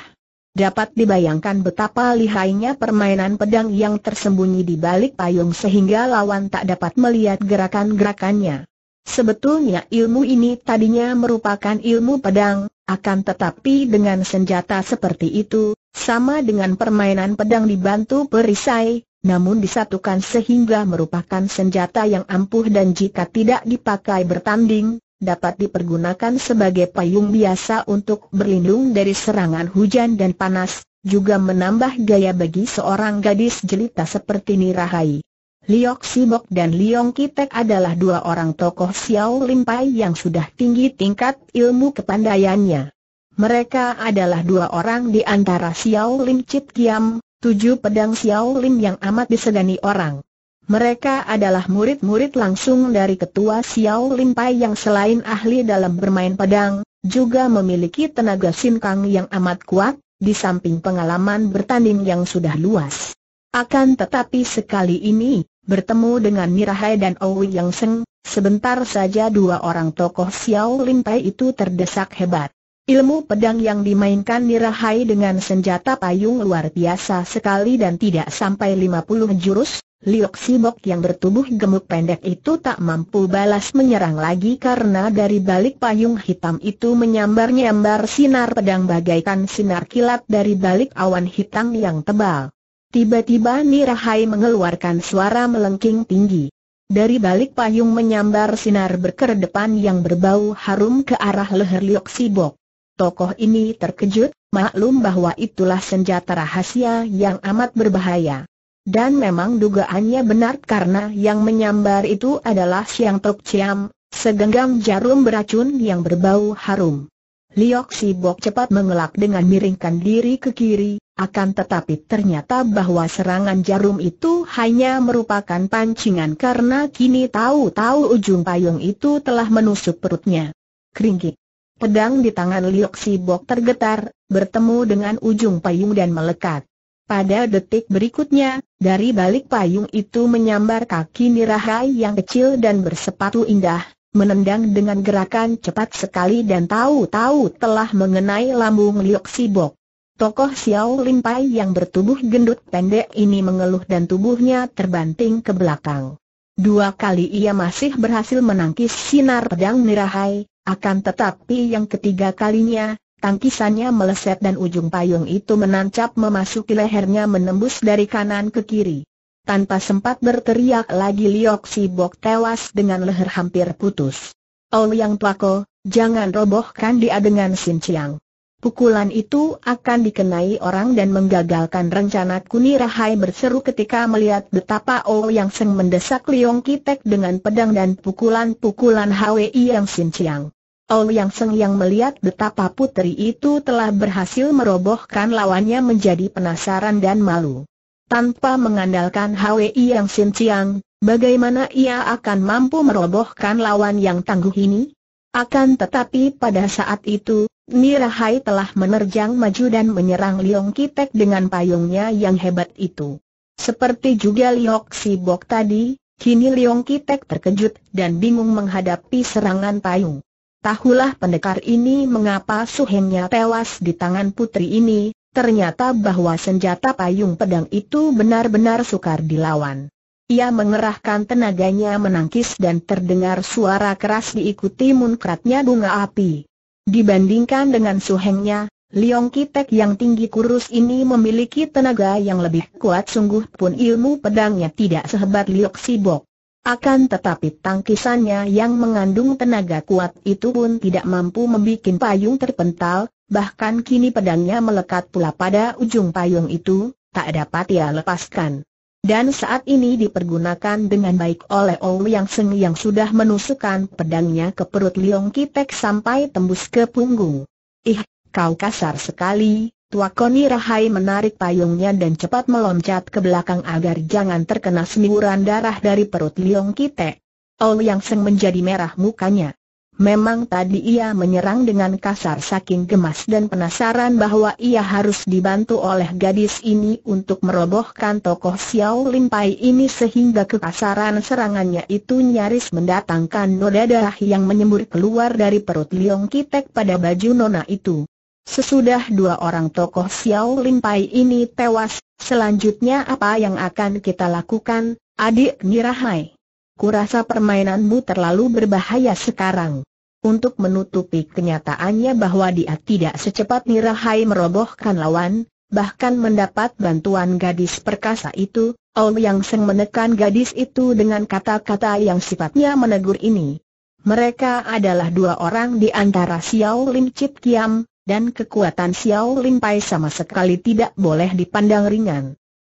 Dapat dibayangkan betapa lihainya permainan pedang yang tersembunyi di balik payung sehingga lawan tak dapat melihat gerakan-gerakannya. Sebetulnya ilmu ini tadinya merupakan ilmu pedang, akan tetapi dengan senjata seperti itu, sama dengan permainan pedang dibantu perisai, namun disatukan sehingga merupakan senjata yang ampuh dan jika tidak dipakai bertanding, dapat dipergunakan sebagai payung biasa untuk berlindung dari serangan hujan dan panas, juga menambah gaya bagi seorang gadis jelita seperti Nirahai. Liok Sibok dan Liong Kitek adalah dua orang tokoh Xiao Limpai yang sudah tinggi tingkat ilmu kepandaiannya. Mereka adalah dua orang di antara Xiao Lim Chit Kiam, tujuh pedang Xiao Lim yang amat disegani orang. Mereka adalah murid-murid langsung dari ketua Xiao Lim Pai yang selain ahli dalam bermain pedang, juga memiliki tenaga sinkang yang amat kuat, di samping pengalaman bertanding yang sudah luas. Akan tetapi sekali ini, bertemu dengan Mirahai dan Owi Yang Seng, sebentar saja dua orang tokoh Xiao Lim Pai itu terdesak hebat. Ilmu pedang yang dimainkan Nirahai dengan senjata payung luar biasa sekali dan tidak sampai 50 jurus, Liok Sibok yang bertubuh gemuk pendek itu tak mampu balas menyerang lagi karena dari balik payung hitam itu menyambar-nyambar sinar pedang bagaikan sinar kilat dari balik awan hitam yang tebal. Tiba-tiba Nirahai mengeluarkan suara melengking tinggi. Dari balik payung menyambar sinar berkerdepan yang berbau harum ke arah leher Liok Sibok. Tokoh ini terkejut, maklum bahwa itulah senjata rahasia yang amat berbahaya. Dan memang dugaannya benar karena yang menyambar itu adalah Siang Tok Ciam, segenggam jarum beracun yang berbau harum. Liok Bok cepat mengelak dengan miringkan diri ke kiri, akan tetapi ternyata bahwa serangan jarum itu hanya merupakan pancingan karena kini tahu-tahu ujung payung itu telah menusuk perutnya. Keringkik. Pedang di tangan Liok Sibok tergetar, bertemu dengan ujung payung dan melekat. Pada detik berikutnya, dari balik payung itu menyambar kaki Nirahai yang kecil dan bersepatu indah, menendang dengan gerakan cepat sekali dan tahu-tahu telah mengenai lambung Liok Sibok. Tokoh Xiao Limpai yang bertubuh gendut pendek ini mengeluh dan tubuhnya terbanting ke belakang. Dua kali ia masih berhasil menangkis sinar pedang Nirahai, akan tetapi yang ketiga kalinya, tangkisannya meleset dan ujung payung itu menancap memasuki lehernya menembus dari kanan ke kiri. Tanpa sempat berteriak lagi Liok Sibok tewas dengan leher hampir putus. Oh Yang Tuako, jangan robohkan dia dengan Sin Chiang. Pukulan itu akan dikenai orang dan menggagalkan rencana Kuni Rahai berseru ketika melihat betapa Oh Yang Seng mendesak Liong Kitek dengan pedang dan pukulan-pukulan Hwi Yang Sin Chiang. Yang Seng yang melihat betapa putri itu telah berhasil merobohkan lawannya menjadi penasaran dan malu. Tanpa mengandalkan Hwi yang sinciang, bagaimana ia akan mampu merobohkan lawan yang tangguh ini? Akan tetapi pada saat itu, Nirahai telah menerjang maju dan menyerang Liong Kitek dengan payungnya yang hebat itu. Seperti juga Liok Si Bok tadi, kini Liong Kitek terkejut dan bingung menghadapi serangan payung. Tahulah pendekar ini mengapa suhengnya tewas di tangan putri ini, ternyata bahwa senjata payung pedang itu benar-benar sukar dilawan. Ia mengerahkan tenaganya menangkis dan terdengar suara keras diikuti munkratnya bunga api. Dibandingkan dengan suhengnya, Liong Kitek yang tinggi kurus ini memiliki tenaga yang lebih kuat sungguh pun ilmu pedangnya tidak sehebat Liok Sibok. Akan tetapi tangkisannya yang mengandung tenaga kuat itu pun tidak mampu membuat payung terpental, bahkan kini pedangnya melekat pula pada ujung payung itu, tak dapat ia lepaskan. Dan saat ini dipergunakan dengan baik oleh Ou Yang Seng yang sudah menusukkan pedangnya ke perut Liong Kitek sampai tembus ke punggung. Ih, kau kasar sekali, Tua Koni Rahai menarik payungnya dan cepat meloncat ke belakang agar jangan terkena semburan darah dari perut Liong Kite. Ol Yang Seng menjadi merah mukanya. Memang tadi ia menyerang dengan kasar saking gemas dan penasaran bahwa ia harus dibantu oleh gadis ini untuk merobohkan tokoh Xiao Lin Pai ini sehingga kekasaran serangannya itu nyaris mendatangkan noda darah yang menyembur keluar dari perut Liong Kitek pada baju nona itu. Sesudah dua orang tokoh Xiao Limpai ini tewas, selanjutnya apa yang akan kita lakukan, adik Nirahai? Kurasa permainanmu terlalu berbahaya sekarang. Untuk menutupi kenyataannya bahwa dia tidak secepat Nirahai merobohkan lawan, bahkan mendapat bantuan gadis perkasa itu, Ong Yang Seng menekan gadis itu dengan kata-kata yang sifatnya menegur ini. Mereka adalah dua orang di antara Xiao Lim Chit Kiam, dan kekuatan Xiao Lim Pai sama sekali tidak boleh dipandang ringan.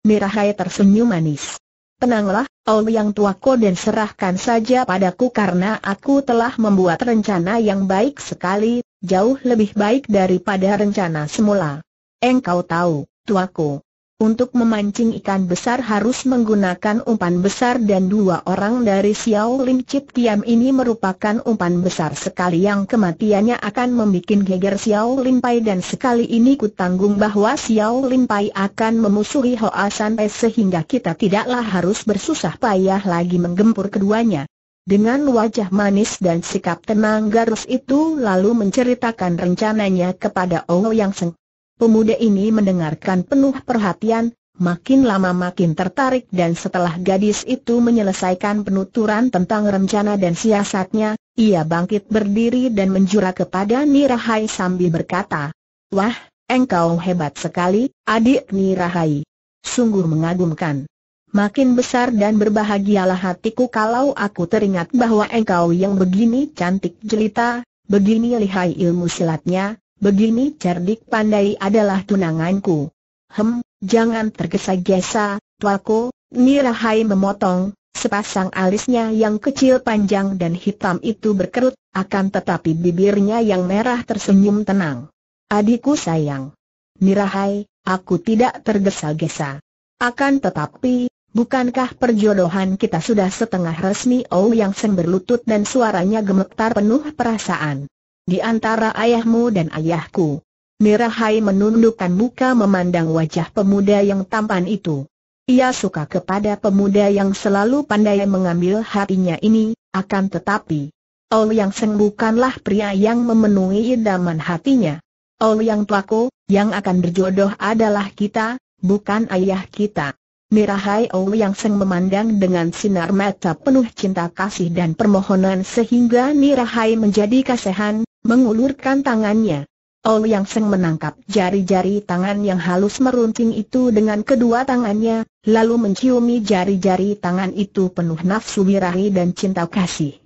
Mirahai tersenyum manis. Tenanglah, Ol yang tuaku dan serahkan saja padaku karena aku telah membuat rencana yang baik sekali, jauh lebih baik daripada rencana semula. Engkau tahu, tuaku, untuk memancing ikan besar harus menggunakan umpan besar dan dua orang dari Xiao Lim Chip Tiam ini merupakan umpan besar sekali yang kematiannya akan membuat geger Xiao Lim Pai dan sekali ini kutanggung bahwa Xiao Lim Pai akan memusuhi Hoa San Pai sehingga kita tidaklah harus bersusah payah lagi menggempur keduanya. Dengan wajah manis dan sikap tenang Garus itu lalu menceritakan rencananya kepada Ouyang Seng. Pemuda ini mendengarkan penuh perhatian, makin lama makin tertarik dan setelah gadis itu menyelesaikan penuturan tentang rencana dan siasatnya, ia bangkit berdiri dan menjura kepada Nirahai sambil berkata, Wah, engkau hebat sekali, adik Nirahai. Sungguh mengagumkan. Makin besar dan berbahagialah hatiku kalau aku teringat bahwa engkau yang begini cantik jelita, begini lihai ilmu silatnya, Begini cerdik pandai adalah tunanganku. Hem, jangan tergesa-gesa, tuaku, Nirahai memotong, sepasang alisnya yang kecil panjang dan hitam itu berkerut, akan tetapi bibirnya yang merah tersenyum tenang. Adikku sayang. Nirahai, aku tidak tergesa-gesa. Akan tetapi, bukankah perjodohan kita sudah setengah resmi Oh yang sen berlutut dan suaranya gemetar penuh perasaan di antara ayahmu dan ayahku. Mirahai menundukkan muka memandang wajah pemuda yang tampan itu. Ia suka kepada pemuda yang selalu pandai mengambil hatinya ini, akan tetapi Ol Yang Seng bukanlah pria yang memenuhi idaman hatinya. Ol Yang Pelaku, yang akan berjodoh adalah kita, bukan ayah kita. Mirahai Ol Yang Seng memandang dengan sinar mata penuh cinta kasih dan permohonan sehingga Mirahai menjadi kasihan, mengulurkan tangannya. Ol Yang Seng menangkap jari-jari tangan yang halus meruncing itu dengan kedua tangannya, lalu menciumi jari-jari tangan itu penuh nafsu birahi dan cinta kasih.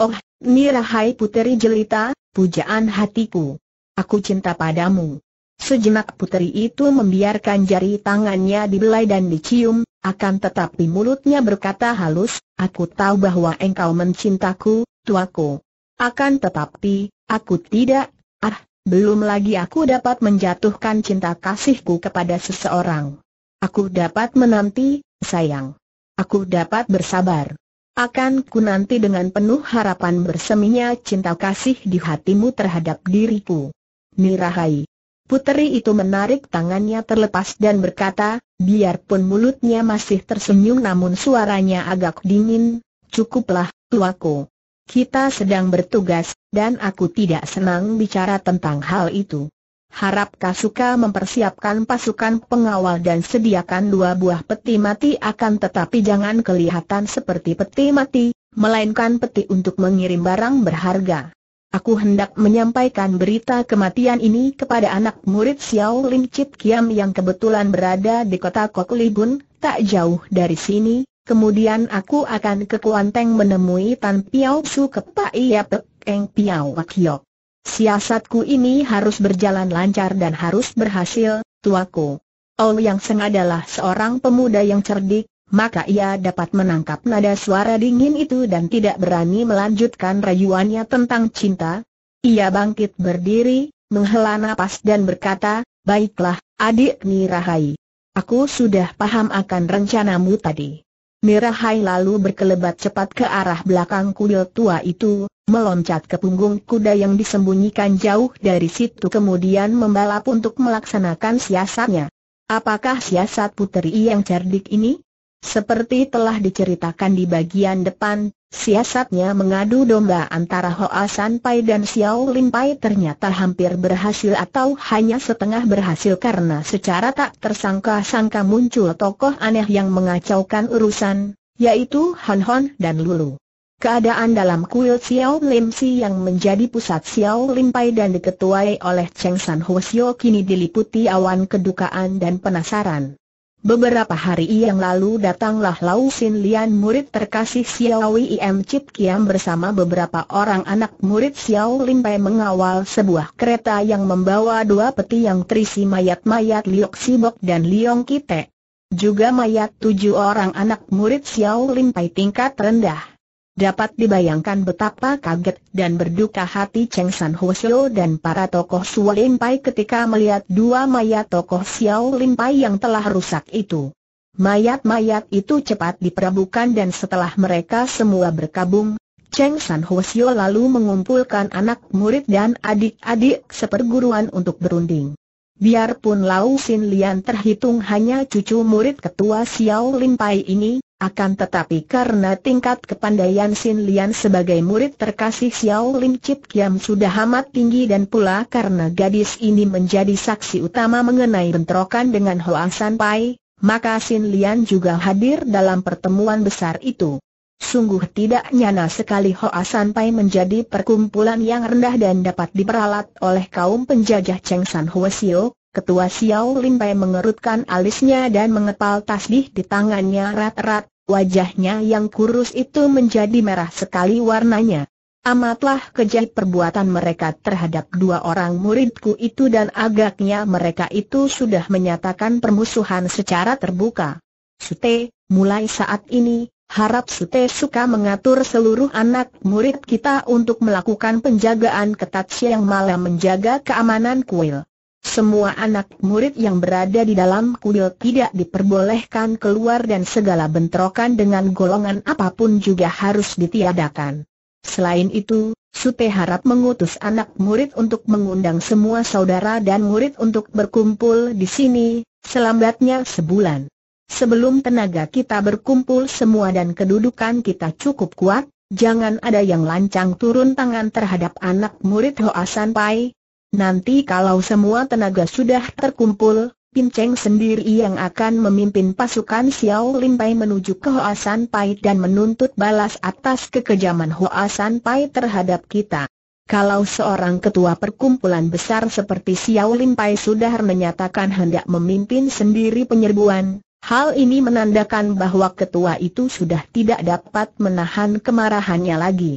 Oh, nirahai puteri jelita, pujaan hatiku. Aku cinta padamu. Sejenak puteri itu membiarkan jari tangannya dibelai dan dicium, akan tetapi mulutnya berkata halus, aku tahu bahwa engkau mencintaku, tuaku. Akan tetapi, Aku tidak, ah, belum lagi aku dapat menjatuhkan cinta kasihku kepada seseorang. Aku dapat menanti, sayang. Aku dapat bersabar. Akan ku nanti dengan penuh harapan berseminya cinta kasih di hatimu terhadap diriku. Nirahai. Puteri itu menarik tangannya terlepas dan berkata, biarpun mulutnya masih tersenyum namun suaranya agak dingin, cukuplah, tuaku. Kita sedang bertugas, dan aku tidak senang bicara tentang hal itu. Harap Kasuka mempersiapkan pasukan pengawal dan sediakan dua buah peti mati akan tetapi jangan kelihatan seperti peti mati, melainkan peti untuk mengirim barang berharga. Aku hendak menyampaikan berita kematian ini kepada anak murid Xiao Lim Chit Kiam yang kebetulan berada di kota Kokulibun, tak jauh dari sini, Kemudian aku akan ke Kuanteng menemui Tan Piao Su ke Paia Piao Wakyok. Siasatku ini harus berjalan lancar dan harus berhasil, tuaku. Oh Yang Seng adalah seorang pemuda yang cerdik, maka ia dapat menangkap nada suara dingin itu dan tidak berani melanjutkan rayuannya tentang cinta. Ia bangkit berdiri, menghela nafas dan berkata, Baiklah, adik Nirahai. Aku sudah paham akan rencanamu tadi. Mirahai lalu berkelebat cepat ke arah belakang kuil tua itu, meloncat ke punggung kuda yang disembunyikan jauh dari situ kemudian membalap untuk melaksanakan siasatnya. Apakah siasat puteri yang cerdik ini? Seperti telah diceritakan di bagian depan, siasatnya mengadu domba antara Hoa San Pai dan Xiao Lin Pai ternyata hampir berhasil atau hanya setengah berhasil karena secara tak tersangka-sangka muncul tokoh aneh yang mengacaukan urusan, yaitu Han Hon dan Lulu. Keadaan dalam kuil Xiao Lim Si yang menjadi pusat Xiao Lim Pai dan diketuai oleh Cheng San Ho Sio kini diliputi awan kedukaan dan penasaran. Beberapa hari yang lalu datanglah Lau Sin Lian murid terkasih Xiao Im Chit Kiam bersama beberapa orang anak murid Xiao Lin Pei mengawal sebuah kereta yang membawa dua peti yang terisi mayat-mayat Liok Sibok dan Liong Kite. Juga mayat tujuh orang anak murid Xiao Lin Pei tingkat rendah. Dapat dibayangkan betapa kaget dan berduka hati Cheng San Hoseo dan para tokoh Suo Pai ketika melihat dua mayat tokoh Xiao Pai yang telah rusak itu. Mayat-mayat itu cepat diperabukan dan setelah mereka semua berkabung, Cheng San Hoseo lalu mengumpulkan anak murid dan adik-adik seperguruan untuk berunding. Biarpun Lau Sin Lian terhitung hanya cucu murid ketua Xiao Pai ini, akan tetapi karena tingkat kepandaian Sin Lian sebagai murid terkasih Xiao Lim Chip Kiam sudah amat tinggi dan pula karena gadis ini menjadi saksi utama mengenai bentrokan dengan Hoa San Pai, maka Sin Lian juga hadir dalam pertemuan besar itu. Sungguh tidak nyana sekali Hoa San Pai menjadi perkumpulan yang rendah dan dapat diperalat oleh kaum penjajah Cheng San Hwasio, Ketua Xiao Limpai mengerutkan alisnya dan mengepal tasbih di tangannya rat-rat, wajahnya yang kurus itu menjadi merah sekali warnanya. Amatlah kejahat perbuatan mereka terhadap dua orang muridku itu dan agaknya mereka itu sudah menyatakan permusuhan secara terbuka. Sute, mulai saat ini, harap Sute suka mengatur seluruh anak murid kita untuk melakukan penjagaan ketat siang malam menjaga keamanan kuil. Semua anak murid yang berada di dalam kuil tidak diperbolehkan keluar dan segala bentrokan dengan golongan apapun juga harus ditiadakan. Selain itu, Sute harap mengutus anak murid untuk mengundang semua saudara dan murid untuk berkumpul di sini, selambatnya sebulan. Sebelum tenaga kita berkumpul semua dan kedudukan kita cukup kuat, jangan ada yang lancang turun tangan terhadap anak murid Hoa San Pai, Nanti kalau semua tenaga sudah terkumpul, Pin Cheng sendiri yang akan memimpin pasukan Xiao Lim Pai menuju ke Hoa San Pai dan menuntut balas atas kekejaman Hoa San Pai terhadap kita. Kalau seorang ketua perkumpulan besar seperti Xiao Lim Pai sudah menyatakan hendak memimpin sendiri penyerbuan, hal ini menandakan bahwa ketua itu sudah tidak dapat menahan kemarahannya lagi.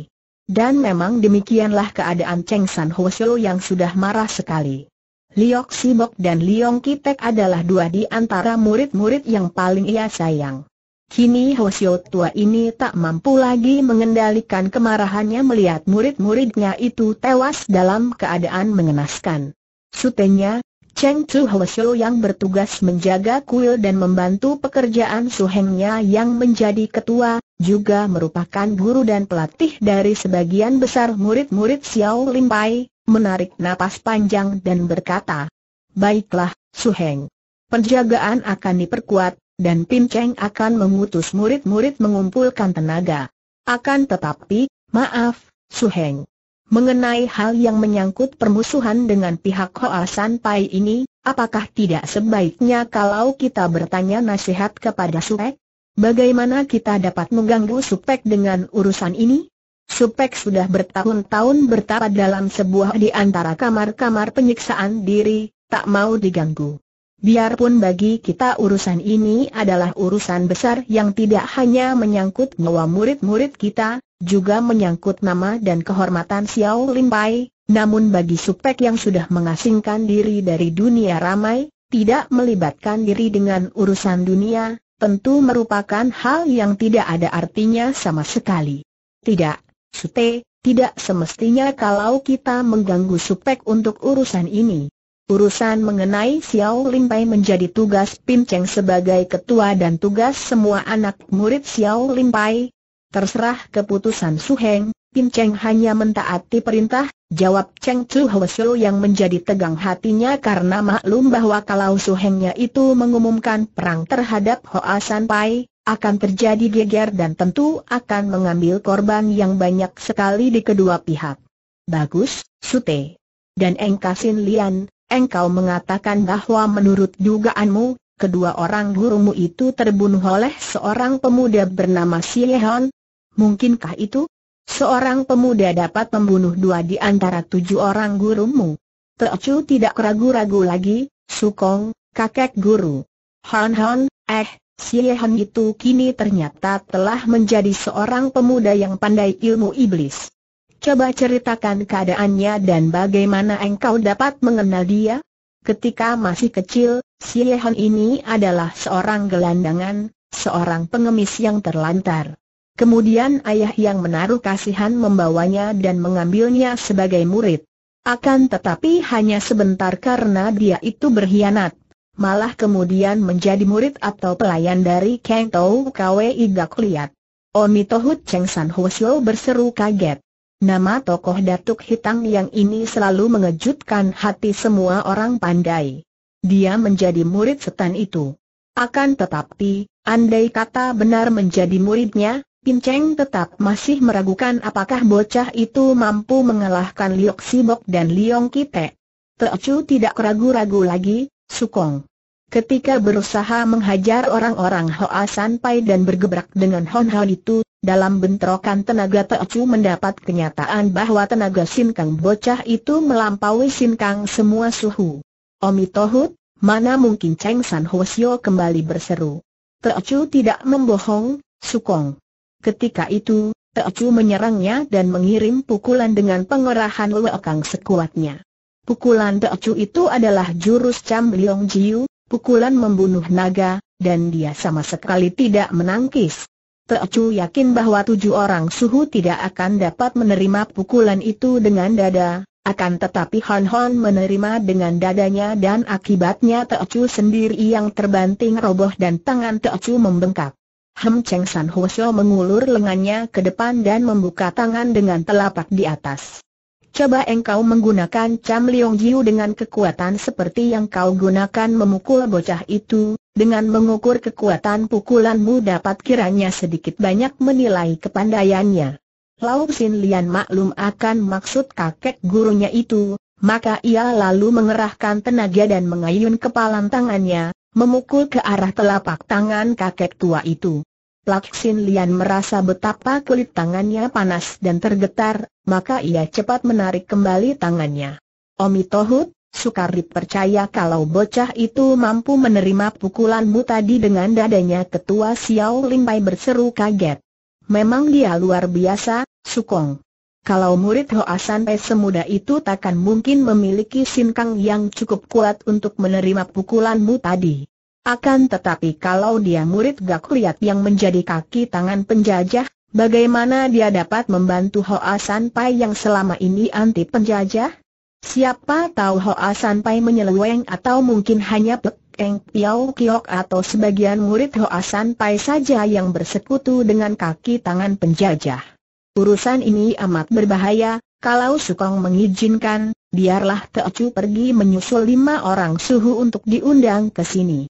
Dan memang demikianlah keadaan Cheng San Shou yang sudah marah sekali. Liok Sibok dan Liong Kitek adalah dua di antara murid-murid yang paling ia sayang. Kini Shou tua ini tak mampu lagi mengendalikan kemarahannya melihat murid-muridnya itu tewas dalam keadaan mengenaskan. Sutenya, Cheng Chu Hwasyo yang bertugas menjaga kuil dan membantu pekerjaan Suhengnya yang menjadi ketua, juga merupakan guru dan pelatih dari sebagian besar murid-murid Xiao Limpai, menarik napas panjang dan berkata, Baiklah, Suheng. Penjagaan akan diperkuat, dan Pin Cheng akan mengutus murid-murid mengumpulkan tenaga. Akan tetapi, maaf, Suheng. Mengenai hal yang menyangkut permusuhan dengan pihak Hoa San Pai ini, apakah tidak sebaiknya kalau kita bertanya nasihat kepada Supek? Bagaimana kita dapat mengganggu Supek dengan urusan ini? Supek sudah bertahun-tahun bertapa dalam sebuah di antara kamar-kamar penyiksaan diri, tak mau diganggu. Biarpun bagi kita urusan ini adalah urusan besar yang tidak hanya menyangkut nyawa murid-murid kita, juga menyangkut nama dan kehormatan Xiao Lim Pai, namun bagi Supek yang sudah mengasingkan diri dari dunia ramai, tidak melibatkan diri dengan urusan dunia, tentu merupakan hal yang tidak ada artinya sama sekali. Tidak, Sute, tidak semestinya kalau kita mengganggu Supek untuk urusan ini. Urusan mengenai Xiao Lim Pai menjadi tugas Pin Cheng sebagai ketua dan tugas semua anak murid Xiao Lim Pai, Terserah keputusan Su Heng, Pin Cheng hanya mentaati perintah, jawab Cheng Chu Hwasyo yang menjadi tegang hatinya karena maklum bahwa kalau Su Hengnya itu mengumumkan perang terhadap Hoa San Pai, akan terjadi geger dan tentu akan mengambil korban yang banyak sekali di kedua pihak. Bagus, Su Te. Dan Engka Sin Lian, engkau mengatakan bahwa menurut dugaanmu, kedua orang gurumu itu terbunuh oleh seorang pemuda bernama Siehon, Mungkinkah itu? Seorang pemuda dapat membunuh dua di antara tujuh orang gurumu. Teocu tidak ragu-ragu lagi, Sukong, kakek guru. Han Han, eh, si Han itu kini ternyata telah menjadi seorang pemuda yang pandai ilmu iblis. Coba ceritakan keadaannya dan bagaimana engkau dapat mengenal dia? Ketika masih kecil, si Han ini adalah seorang gelandangan, seorang pengemis yang terlantar. Kemudian ayah yang menaruh kasihan membawanya dan mengambilnya sebagai murid. Akan tetapi hanya sebentar karena dia itu berkhianat. Malah kemudian menjadi murid atau pelayan dari Kang Tou Kwe Idak Liat. Omi Tohut Cheng San berseru kaget. Nama tokoh Datuk Hitang yang ini selalu mengejutkan hati semua orang pandai. Dia menjadi murid setan itu. Akan tetapi, andai kata benar menjadi muridnya, Pin Cheng tetap masih meragukan apakah bocah itu mampu mengalahkan Liok Sibok dan Liong Kite. Teocu tidak ragu-ragu lagi, Sukong. Ketika berusaha menghajar orang-orang Hoa Sanpai dan bergebrak dengan Hon Hon itu, dalam bentrokan tenaga Teocu mendapat kenyataan bahwa tenaga Sinkang bocah itu melampaui Sinkang semua suhu. Omi Tohut, mana mungkin Cheng San Hosio kembali berseru. Teocu tidak membohong, Sukong. Ketika itu, Teocu menyerangnya dan mengirim pukulan dengan pengerahan Leokang sekuatnya. Pukulan Teocu itu adalah jurus Cam Liong Jiu, pukulan membunuh naga, dan dia sama sekali tidak menangkis. Teocu yakin bahwa tujuh orang suhu tidak akan dapat menerima pukulan itu dengan dada, akan tetapi Hon Hon menerima dengan dadanya dan akibatnya Teocu sendiri yang terbanting roboh dan tangan Teocu membengkak. Hem Cheng San Ho mengulur lengannya ke depan dan membuka tangan dengan telapak di atas. Coba engkau menggunakan Cham Leong Jiu dengan kekuatan seperti yang kau gunakan memukul bocah itu, dengan mengukur kekuatan pukulanmu dapat kiranya sedikit banyak menilai kepandaiannya. Lau Sin Lian maklum akan maksud kakek gurunya itu, maka ia lalu mengerahkan tenaga dan mengayun kepalan tangannya, memukul ke arah telapak tangan kakek tua itu. Sin Lian merasa betapa kulit tangannya panas dan tergetar, maka ia cepat menarik kembali tangannya. Omi Tohut, sukar dipercaya kalau bocah itu mampu menerima pukulanmu tadi dengan dadanya ketua Xiao Limpai berseru kaget. Memang dia luar biasa, Sukong. Kalau murid Hoasan Pe semuda itu takkan mungkin memiliki sinkang yang cukup kuat untuk menerima pukulanmu tadi. Akan tetapi kalau dia murid Gak Liat yang menjadi kaki tangan penjajah, bagaimana dia dapat membantu Hoa San Pai yang selama ini anti penjajah? Siapa tahu Hoa San Pai menyeleweng atau mungkin hanya Pek Eng Piao Kiok atau sebagian murid Hoa San Pai saja yang bersekutu dengan kaki tangan penjajah. Urusan ini amat berbahaya, kalau Sukong mengizinkan, biarlah Teocu pergi menyusul lima orang suhu untuk diundang ke sini.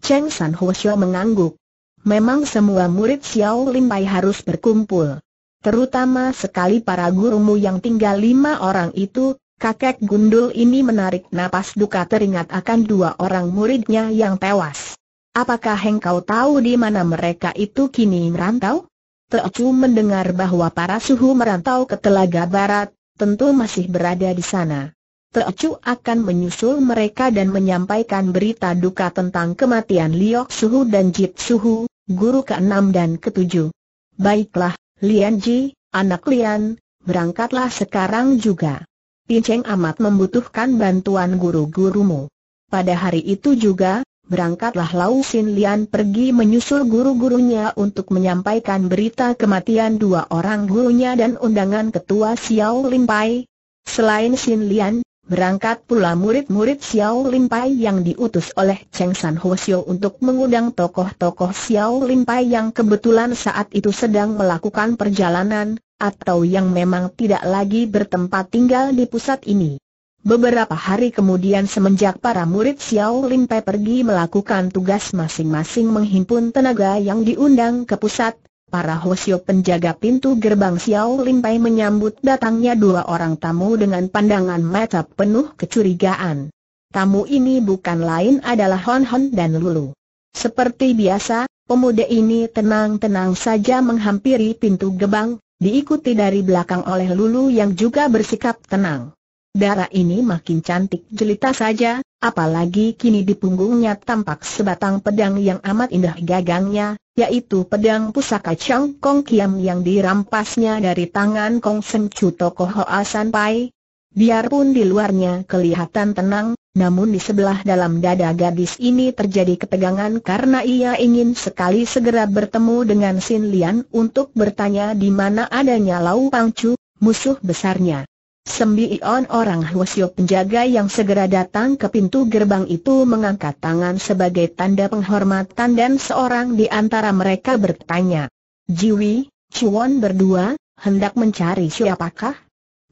Cheng San Hwasyo mengangguk. Memang semua murid Xiao Lim Bai harus berkumpul. Terutama sekali para gurumu yang tinggal lima orang itu, kakek gundul ini menarik napas duka teringat akan dua orang muridnya yang tewas. Apakah engkau tahu di mana mereka itu kini merantau? Teocu mendengar bahwa para suhu merantau ke Telaga Barat, tentu masih berada di sana. Teocu akan menyusul mereka dan menyampaikan berita duka tentang kematian Liok Suhu dan Jit Suhu, guru ke-6 dan ke-7. Baiklah, Lian Ji, anak Lian, berangkatlah sekarang juga. Cheng amat membutuhkan bantuan guru-gurumu. Pada hari itu juga, berangkatlah Lau Sin Lian pergi menyusul guru-gurunya untuk menyampaikan berita kematian dua orang gurunya dan undangan ketua Xiao Limpai. Selain Sin Lian, Berangkat pula murid-murid Xiao Limpai yang diutus oleh Cheng San Hosio untuk mengundang tokoh-tokoh Xiao Limpai yang kebetulan saat itu sedang melakukan perjalanan, atau yang memang tidak lagi bertempat tinggal di pusat ini. Beberapa hari kemudian semenjak para murid Xiao Limpai pergi melakukan tugas masing-masing menghimpun tenaga yang diundang ke pusat, Para Hosio penjaga pintu gerbang Xiao Limpai menyambut datangnya dua orang tamu dengan pandangan mata penuh kecurigaan. Tamu ini bukan lain adalah Hon Hon dan Lulu. Seperti biasa, pemuda ini tenang-tenang saja menghampiri pintu gerbang, diikuti dari belakang oleh Lulu yang juga bersikap tenang. Dara ini makin cantik jelita saja, Apalagi kini di punggungnya tampak sebatang pedang yang amat indah gagangnya, yaitu pedang pusaka Chang Kong Kiam yang dirampasnya dari tangan Kong Sen Chu Toko Hoa San Pai. Biarpun di luarnya kelihatan tenang, namun di sebelah dalam dada gadis ini terjadi ketegangan karena ia ingin sekali segera bertemu dengan Sin Lian untuk bertanya di mana adanya Lau Pang Chu, musuh besarnya. Sembilan orang Hwasyo penjaga yang segera datang ke pintu gerbang itu mengangkat tangan sebagai tanda penghormatan dan seorang di antara mereka bertanya. Jiwi, Chuan berdua, hendak mencari siapakah?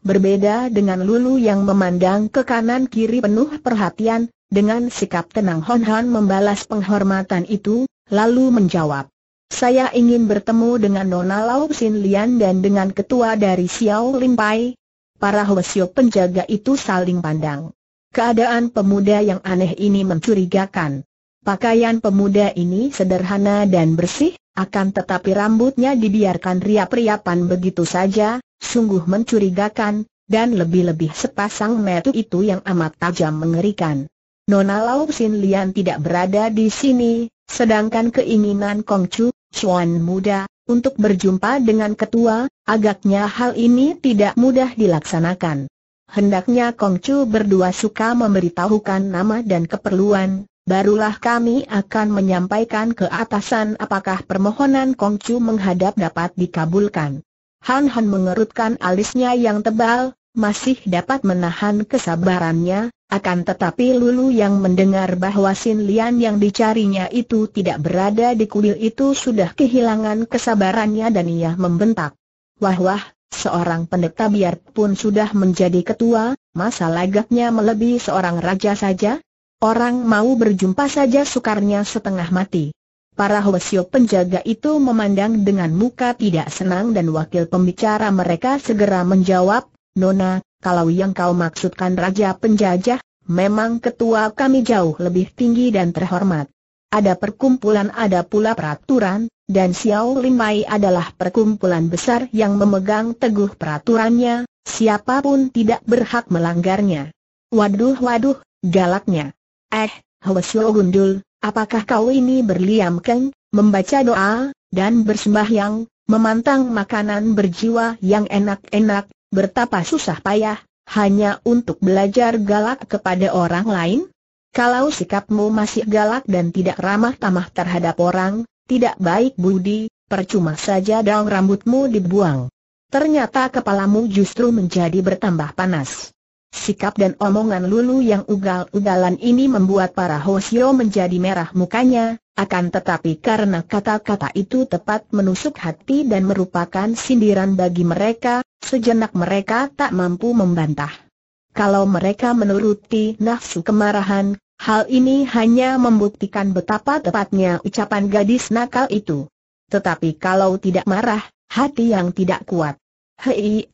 Berbeda dengan Lulu yang memandang ke kanan kiri penuh perhatian, dengan sikap tenang Hon Han membalas penghormatan itu, lalu menjawab. Saya ingin bertemu dengan Nona Lau Sin Lian dan dengan ketua dari Xiao Limpai, para Hwesio penjaga itu saling pandang. Keadaan pemuda yang aneh ini mencurigakan. Pakaian pemuda ini sederhana dan bersih, akan tetapi rambutnya dibiarkan riap-riapan begitu saja, sungguh mencurigakan, dan lebih-lebih sepasang metu itu yang amat tajam mengerikan. Nona Lau Sin Lian tidak berada di sini, sedangkan keinginan Kongcu, Chuan muda, untuk berjumpa dengan ketua, agaknya hal ini tidak mudah dilaksanakan. Hendaknya Kongcu berdua suka memberitahukan nama dan keperluan, barulah kami akan menyampaikan ke atasan apakah permohonan Kongcu menghadap dapat dikabulkan. Han Han mengerutkan alisnya yang tebal, masih dapat menahan kesabarannya, akan tetapi Lulu yang mendengar bahwa Sin Lian yang dicarinya itu tidak berada di kuil itu sudah kehilangan kesabarannya dan ia membentak. Wah wah, seorang pendeta biarpun sudah menjadi ketua, masa lagaknya melebihi seorang raja saja? Orang mau berjumpa saja sukarnya setengah mati. Para Hwasyo penjaga itu memandang dengan muka tidak senang dan wakil pembicara mereka segera menjawab, Nona, kalau yang kau maksudkan Raja Penjajah, memang ketua kami jauh lebih tinggi dan terhormat. Ada perkumpulan ada pula peraturan, dan Xiao Limai adalah perkumpulan besar yang memegang teguh peraturannya, siapapun tidak berhak melanggarnya. Waduh waduh, galaknya. Eh, Hwasyo Gundul, apakah kau ini berliam keng, membaca doa, dan bersembahyang, memantang makanan berjiwa yang enak-enak, bertapa susah payah, hanya untuk belajar galak kepada orang lain? Kalau sikapmu masih galak dan tidak ramah tamah terhadap orang, tidak baik budi, percuma saja daun rambutmu dibuang. Ternyata kepalamu justru menjadi bertambah panas. Sikap dan omongan Lulu yang ugal-ugalan ini membuat para Hosio menjadi merah mukanya, akan tetapi karena kata-kata itu tepat menusuk hati dan merupakan sindiran bagi mereka, sejenak mereka tak mampu membantah. Kalau mereka menuruti nafsu kemarahan, hal ini hanya membuktikan betapa tepatnya ucapan gadis nakal itu. Tetapi kalau tidak marah, hati yang tidak kuat. Hei,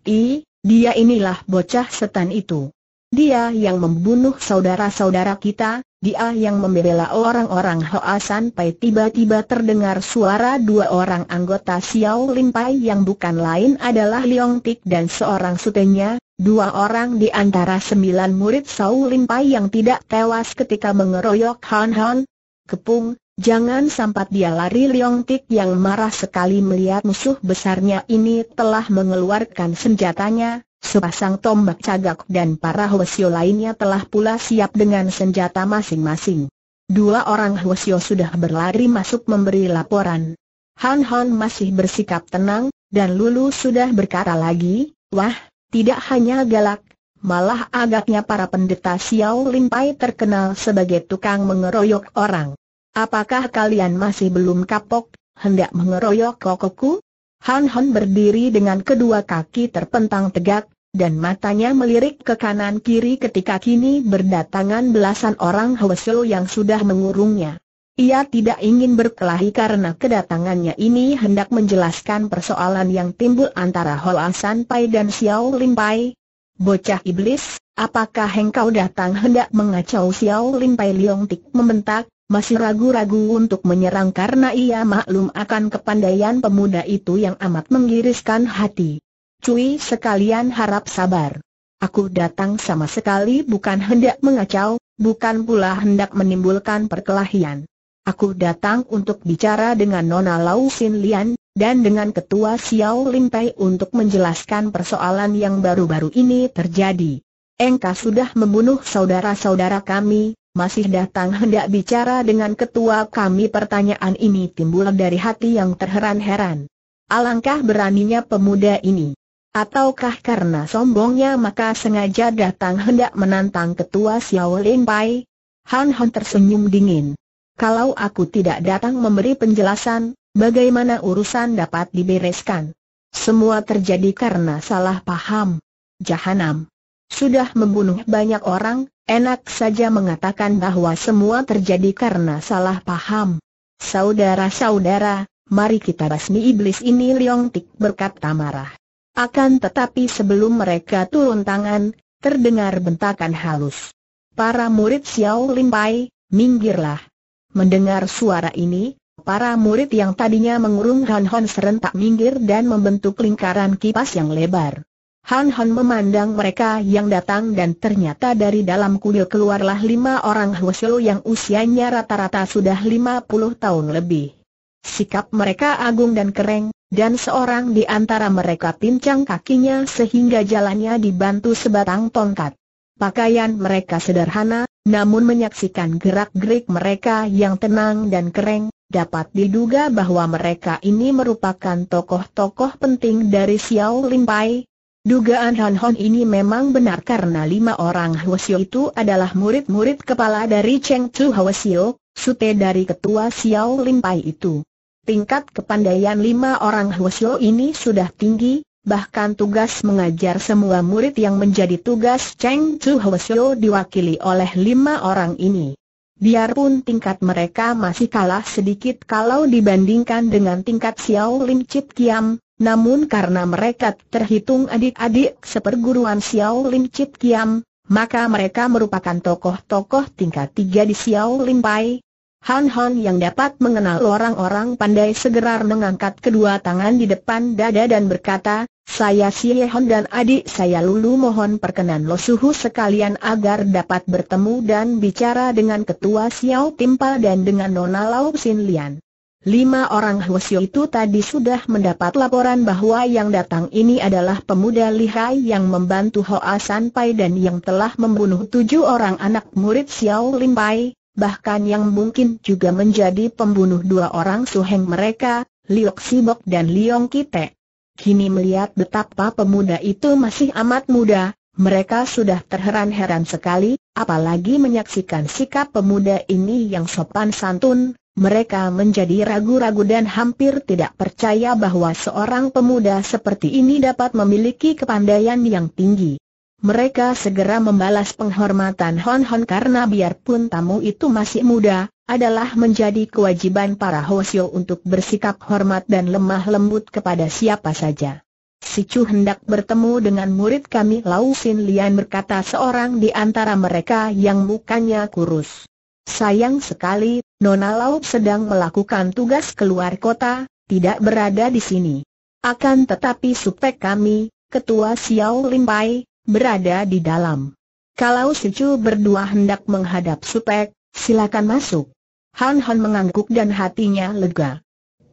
dia inilah bocah setan itu. Dia yang membunuh saudara-saudara kita, dia yang membela orang-orang Hoa sampai tiba-tiba terdengar suara dua orang anggota Xiao Lin Pai yang bukan lain adalah Leong Tik dan seorang sutenya, dua orang di antara sembilan murid Xiao Lin Pai yang tidak tewas ketika mengeroyok Han Han. Kepung, Jangan sampai dia lari Leong Tik yang marah sekali melihat musuh besarnya ini telah mengeluarkan senjatanya, sepasang tombak cagak dan para Hwasyo lainnya telah pula siap dengan senjata masing-masing. Dua orang Hwasyo sudah berlari masuk memberi laporan. Han Han masih bersikap tenang, dan Lulu sudah berkata lagi, wah, tidak hanya galak, malah agaknya para pendeta Xiao Limpai terkenal sebagai tukang mengeroyok orang. Apakah kalian masih belum kapok, hendak mengeroyok kokoku? Han Han berdiri dengan kedua kaki terpentang tegak, dan matanya melirik ke kanan-kiri ketika kini berdatangan belasan orang Hwesel yang sudah mengurungnya. Ia tidak ingin berkelahi karena kedatangannya ini hendak menjelaskan persoalan yang timbul antara Hoa San Pai dan Xiao Lim Pai. Bocah iblis, apakah engkau datang hendak mengacau Xiao Lim Pai Leong Tik membentak, masih ragu-ragu untuk menyerang karena ia maklum akan kepandaian pemuda itu yang amat menggiriskan hati. Cui sekalian harap sabar. Aku datang sama sekali bukan hendak mengacau, bukan pula hendak menimbulkan perkelahian. Aku datang untuk bicara dengan Nona Lau Sin Lian, dan dengan Ketua Xiao Lim Tai untuk menjelaskan persoalan yang baru-baru ini terjadi. Engkau sudah membunuh saudara-saudara kami, masih datang hendak bicara dengan ketua kami pertanyaan ini timbul dari hati yang terheran-heran. Alangkah beraninya pemuda ini. Ataukah karena sombongnya maka sengaja datang hendak menantang ketua Xiao Lin Pai? Han Han tersenyum dingin. Kalau aku tidak datang memberi penjelasan, bagaimana urusan dapat dibereskan? Semua terjadi karena salah paham. Jahanam. Sudah membunuh banyak orang, Enak saja mengatakan bahwa semua terjadi karena salah paham. Saudara-saudara, mari kita basmi iblis ini Leong Tik berkata marah. Akan tetapi sebelum mereka turun tangan, terdengar bentakan halus. Para murid Xiao Lim Pai, minggirlah. Mendengar suara ini, para murid yang tadinya mengurung Han Hon serentak minggir dan membentuk lingkaran kipas yang lebar. Han Han memandang mereka yang datang dan ternyata dari dalam kuil keluarlah lima orang Huasyo yang usianya rata-rata sudah lima puluh tahun lebih. Sikap mereka agung dan kereng, dan seorang di antara mereka pincang kakinya sehingga jalannya dibantu sebatang tongkat. Pakaian mereka sederhana, namun menyaksikan gerak-gerik mereka yang tenang dan kereng, dapat diduga bahwa mereka ini merupakan tokoh-tokoh penting dari Xiao Limpai, Dugaan Han Hon ini memang benar karena lima orang Hwasyo itu adalah murid-murid kepala dari Cheng Chu Hwasyo, sute dari ketua Xiao Lim Pai itu. Tingkat kepandaian lima orang Hwasyo ini sudah tinggi, bahkan tugas mengajar semua murid yang menjadi tugas Cheng Chu Hwasyo diwakili oleh lima orang ini. Biarpun tingkat mereka masih kalah sedikit kalau dibandingkan dengan tingkat Xiao Lim Chit Kiam, namun karena mereka terhitung adik-adik seperguruan Xiao Lim Chit Kiam, maka mereka merupakan tokoh-tokoh tingkat tiga di Xiao Lim Pai. Han Han yang dapat mengenal orang-orang pandai segera mengangkat kedua tangan di depan dada dan berkata, saya Xie Han dan adik saya Lulu mohon perkenan Lo Suhu sekalian agar dapat bertemu dan bicara dengan ketua Xiao Timpa dan dengan Nona Lau Sin Lian. Lima orang Hwasyo itu tadi sudah mendapat laporan bahwa yang datang ini adalah pemuda lihai yang membantu Hoa San Pai dan yang telah membunuh tujuh orang anak murid Xiao Pai, bahkan yang mungkin juga menjadi pembunuh dua orang suheng mereka, Liok Sibok dan Liong Kite. Kini melihat betapa pemuda itu masih amat muda, mereka sudah terheran-heran sekali, apalagi menyaksikan sikap pemuda ini yang sopan santun, mereka menjadi ragu-ragu dan hampir tidak percaya bahwa seorang pemuda seperti ini dapat memiliki kepandaian yang tinggi. Mereka segera membalas penghormatan Hon Hon karena biarpun tamu itu masih muda, adalah menjadi kewajiban para Hosio untuk bersikap hormat dan lemah lembut kepada siapa saja. Si Chu hendak bertemu dengan murid kami Lau Sin Lian berkata seorang di antara mereka yang mukanya kurus. Sayang sekali, Nona Lau sedang melakukan tugas keluar kota, tidak berada di sini. Akan tetapi supek kami, Ketua Xiao Limpai, berada di dalam. Kalau Chu berdua hendak menghadap supek, silakan masuk. Han Han mengangguk dan hatinya lega.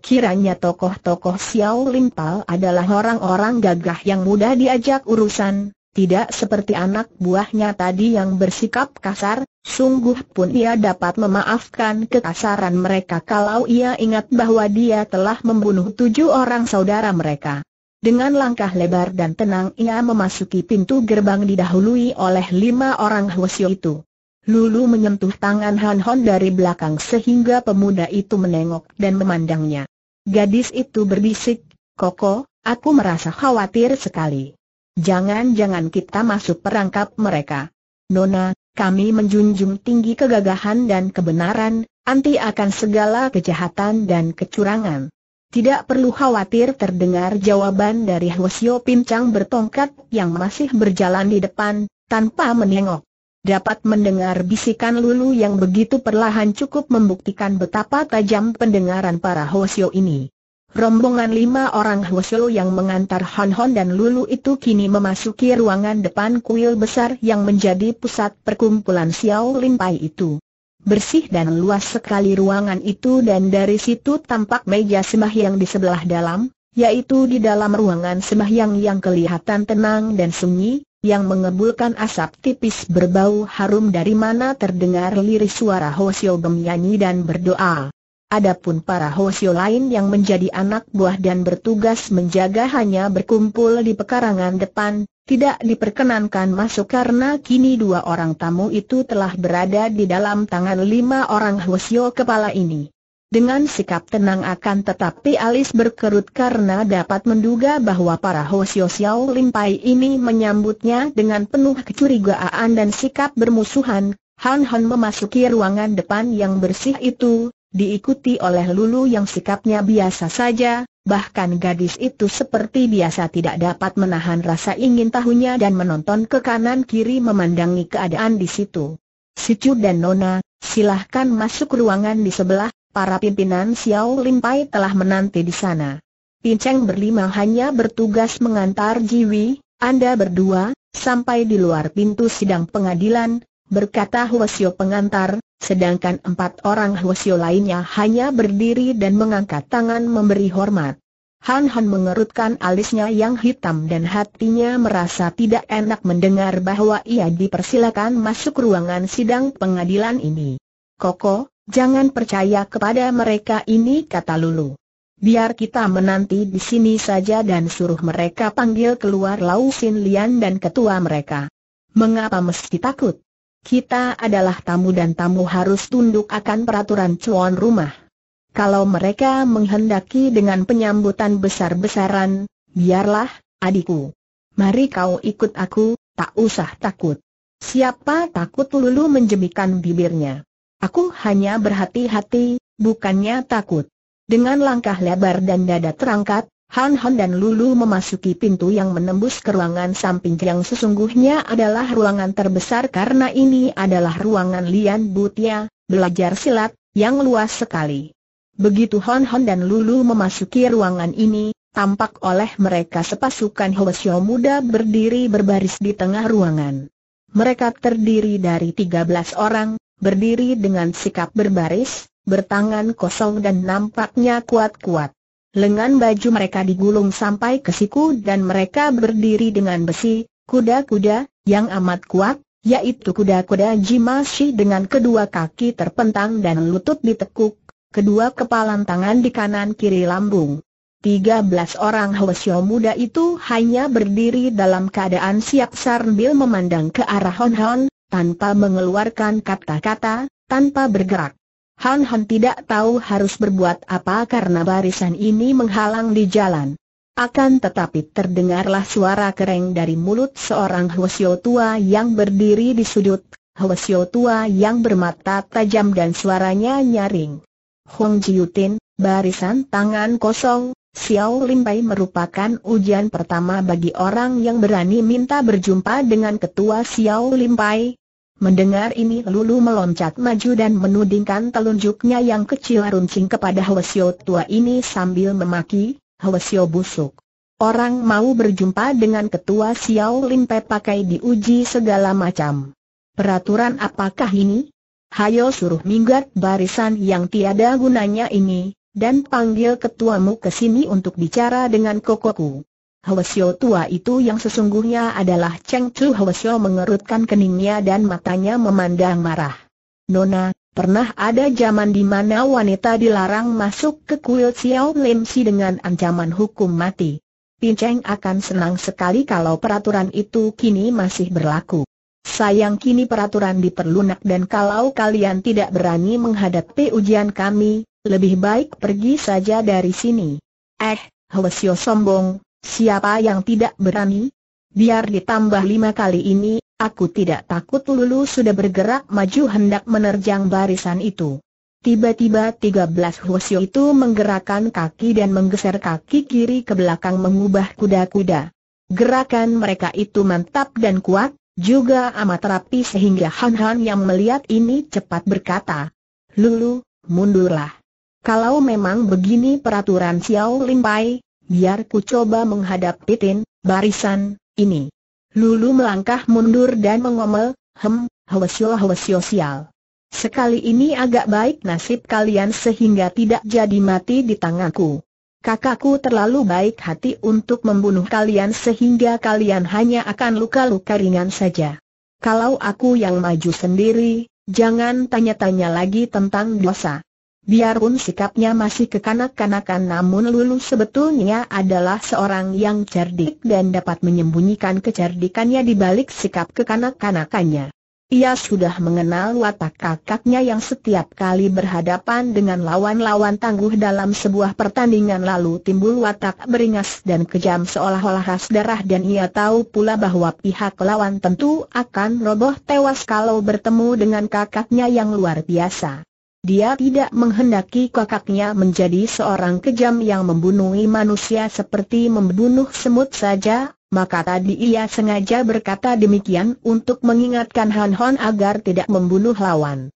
Kiranya tokoh-tokoh Xiao Limpal adalah orang-orang gagah yang mudah diajak urusan, tidak seperti anak buahnya tadi yang bersikap kasar, sungguh pun ia dapat memaafkan kekasaran mereka kalau ia ingat bahwa dia telah membunuh tujuh orang saudara mereka. Dengan langkah lebar dan tenang ia memasuki pintu gerbang didahului oleh lima orang Hwasyo itu. Lulu menyentuh tangan Han Hon dari belakang sehingga pemuda itu menengok dan memandangnya. Gadis itu berbisik, Koko, aku merasa khawatir sekali. Jangan-jangan kita masuk perangkap mereka. Nona, kami menjunjung tinggi kegagahan dan kebenaran, anti akan segala kejahatan dan kecurangan. Tidak perlu khawatir terdengar jawaban dari Hwasyo Pincang bertongkat yang masih berjalan di depan, tanpa menengok. Dapat mendengar bisikan Lulu yang begitu perlahan cukup membuktikan betapa tajam pendengaran para Hwasyo ini. Rombongan lima orang Hwasyo yang mengantar Hon Hon dan Lulu itu kini memasuki ruangan depan kuil besar yang menjadi pusat perkumpulan Xiao Lin itu. Bersih dan luas sekali ruangan itu dan dari situ tampak meja sembahyang di sebelah dalam, yaitu di dalam ruangan sembahyang yang kelihatan tenang dan sunyi, yang mengebulkan asap tipis berbau harum dari mana terdengar lirih suara Hwasyo bernyanyi dan berdoa. Adapun para Hosio lain yang menjadi anak buah dan bertugas menjaga hanya berkumpul di pekarangan depan, tidak diperkenankan masuk karena kini dua orang tamu itu telah berada di dalam tangan lima orang Hosio kepala ini. Dengan sikap tenang akan tetapi alis berkerut karena dapat menduga bahwa para Hosio Xiao Limpai ini menyambutnya dengan penuh kecurigaan dan sikap bermusuhan, Han Han memasuki ruangan depan yang bersih itu, diikuti oleh Lulu yang sikapnya biasa saja, bahkan gadis itu seperti biasa tidak dapat menahan rasa ingin tahunya dan menonton ke kanan-kiri memandangi keadaan di situ. Sicu dan Nona, silahkan masuk ruangan di sebelah, para pimpinan Xiao Limpai telah menanti di sana. Pinceng berlima hanya bertugas mengantar Jiwi, Anda berdua, sampai di luar pintu sidang pengadilan, berkata Huo Huasio pengantar, sedangkan empat orang Hwasyo lainnya hanya berdiri dan mengangkat tangan memberi hormat. Han Han mengerutkan alisnya yang hitam dan hatinya merasa tidak enak mendengar bahwa ia dipersilakan masuk ruangan sidang pengadilan ini. Koko, jangan percaya kepada mereka ini kata Lulu. Biar kita menanti di sini saja dan suruh mereka panggil keluar Lau Sin Lian dan ketua mereka. Mengapa mesti takut? Kita adalah tamu dan tamu harus tunduk akan peraturan cuan rumah. Kalau mereka menghendaki dengan penyambutan besar-besaran, biarlah, adikku. Mari kau ikut aku, tak usah takut. Siapa takut lulu menjemikan bibirnya. Aku hanya berhati-hati, bukannya takut. Dengan langkah lebar dan dada terangkat, Han Han dan Lulu memasuki pintu yang menembus ke ruangan samping yang sesungguhnya adalah ruangan terbesar karena ini adalah ruangan Lian Butia, ya, belajar silat, yang luas sekali. Begitu Han Han dan Lulu memasuki ruangan ini, tampak oleh mereka sepasukan Hoesyo muda berdiri berbaris di tengah ruangan. Mereka terdiri dari 13 orang, berdiri dengan sikap berbaris, bertangan kosong dan nampaknya kuat-kuat lengan baju mereka digulung sampai ke siku dan mereka berdiri dengan besi, kuda-kuda, yang amat kuat, yaitu kuda-kuda Jimashi dengan kedua kaki terpentang dan lutut ditekuk, kedua kepalan tangan di kanan kiri lambung. Tiga belas orang Hwasyo muda itu hanya berdiri dalam keadaan siap sambil memandang ke arah Hon Hon, tanpa mengeluarkan kata-kata, tanpa bergerak. Han Han tidak tahu harus berbuat apa karena barisan ini menghalang di jalan. Akan tetapi terdengarlah suara kereng dari mulut seorang Hwasyo tua yang berdiri di sudut, Hwasyo tua yang bermata tajam dan suaranya nyaring. Hong Jiutin, barisan tangan kosong, Xiao Limpai merupakan ujian pertama bagi orang yang berani minta berjumpa dengan ketua Xiao Limpai, Mendengar ini Lulu meloncat maju dan menudingkan telunjuknya yang kecil runcing kepada Hwasyo tua ini sambil memaki, Hwasyo busuk. Orang mau berjumpa dengan ketua Xiao Limpe pakai diuji segala macam. Peraturan apakah ini? Hayo suruh minggat barisan yang tiada gunanya ini, dan panggil ketuamu ke sini untuk bicara dengan kokoku. Hwasyo tua itu yang sesungguhnya adalah Cheng Chu Hwasyo mengerutkan keningnya dan matanya memandang marah. Nona, pernah ada zaman di mana wanita dilarang masuk ke kuil Xiao Lim Si dengan ancaman hukum mati. Pin Cheng akan senang sekali kalau peraturan itu kini masih berlaku. Sayang kini peraturan diperlunak dan kalau kalian tidak berani menghadapi ujian kami, lebih baik pergi saja dari sini. Eh, Hwasyo sombong, Siapa yang tidak berani? Biar ditambah lima kali ini, aku tidak takut Lulu sudah bergerak maju hendak menerjang barisan itu. Tiba-tiba 13 Hwasyo itu menggerakkan kaki dan menggeser kaki kiri ke belakang mengubah kuda-kuda. Gerakan mereka itu mantap dan kuat, juga amat rapi sehingga Han Han yang melihat ini cepat berkata, Lulu, mundurlah. Kalau memang begini peraturan Xiao Limpai, biar ku coba menghadap pitin, barisan, ini. Lulu melangkah mundur dan mengomel, hem, hwesyo hwesyo sial. Sekali ini agak baik nasib kalian sehingga tidak jadi mati di tanganku. Kakakku terlalu baik hati untuk membunuh kalian sehingga kalian hanya akan luka-luka ringan saja. Kalau aku yang maju sendiri, jangan tanya-tanya lagi tentang dosa. Biarpun sikapnya masih kekanak-kanakan namun Lulu sebetulnya adalah seorang yang cerdik dan dapat menyembunyikan kecerdikannya di balik sikap kekanak-kanakannya. Ia sudah mengenal watak kakaknya yang setiap kali berhadapan dengan lawan-lawan tangguh dalam sebuah pertandingan lalu timbul watak beringas dan kejam seolah-olah ras darah dan ia tahu pula bahwa pihak lawan tentu akan roboh tewas kalau bertemu dengan kakaknya yang luar biasa. Dia tidak menghendaki kakaknya menjadi seorang kejam yang membunuh manusia seperti membunuh semut saja, maka tadi ia sengaja berkata demikian untuk mengingatkan Han Hon agar tidak membunuh lawan.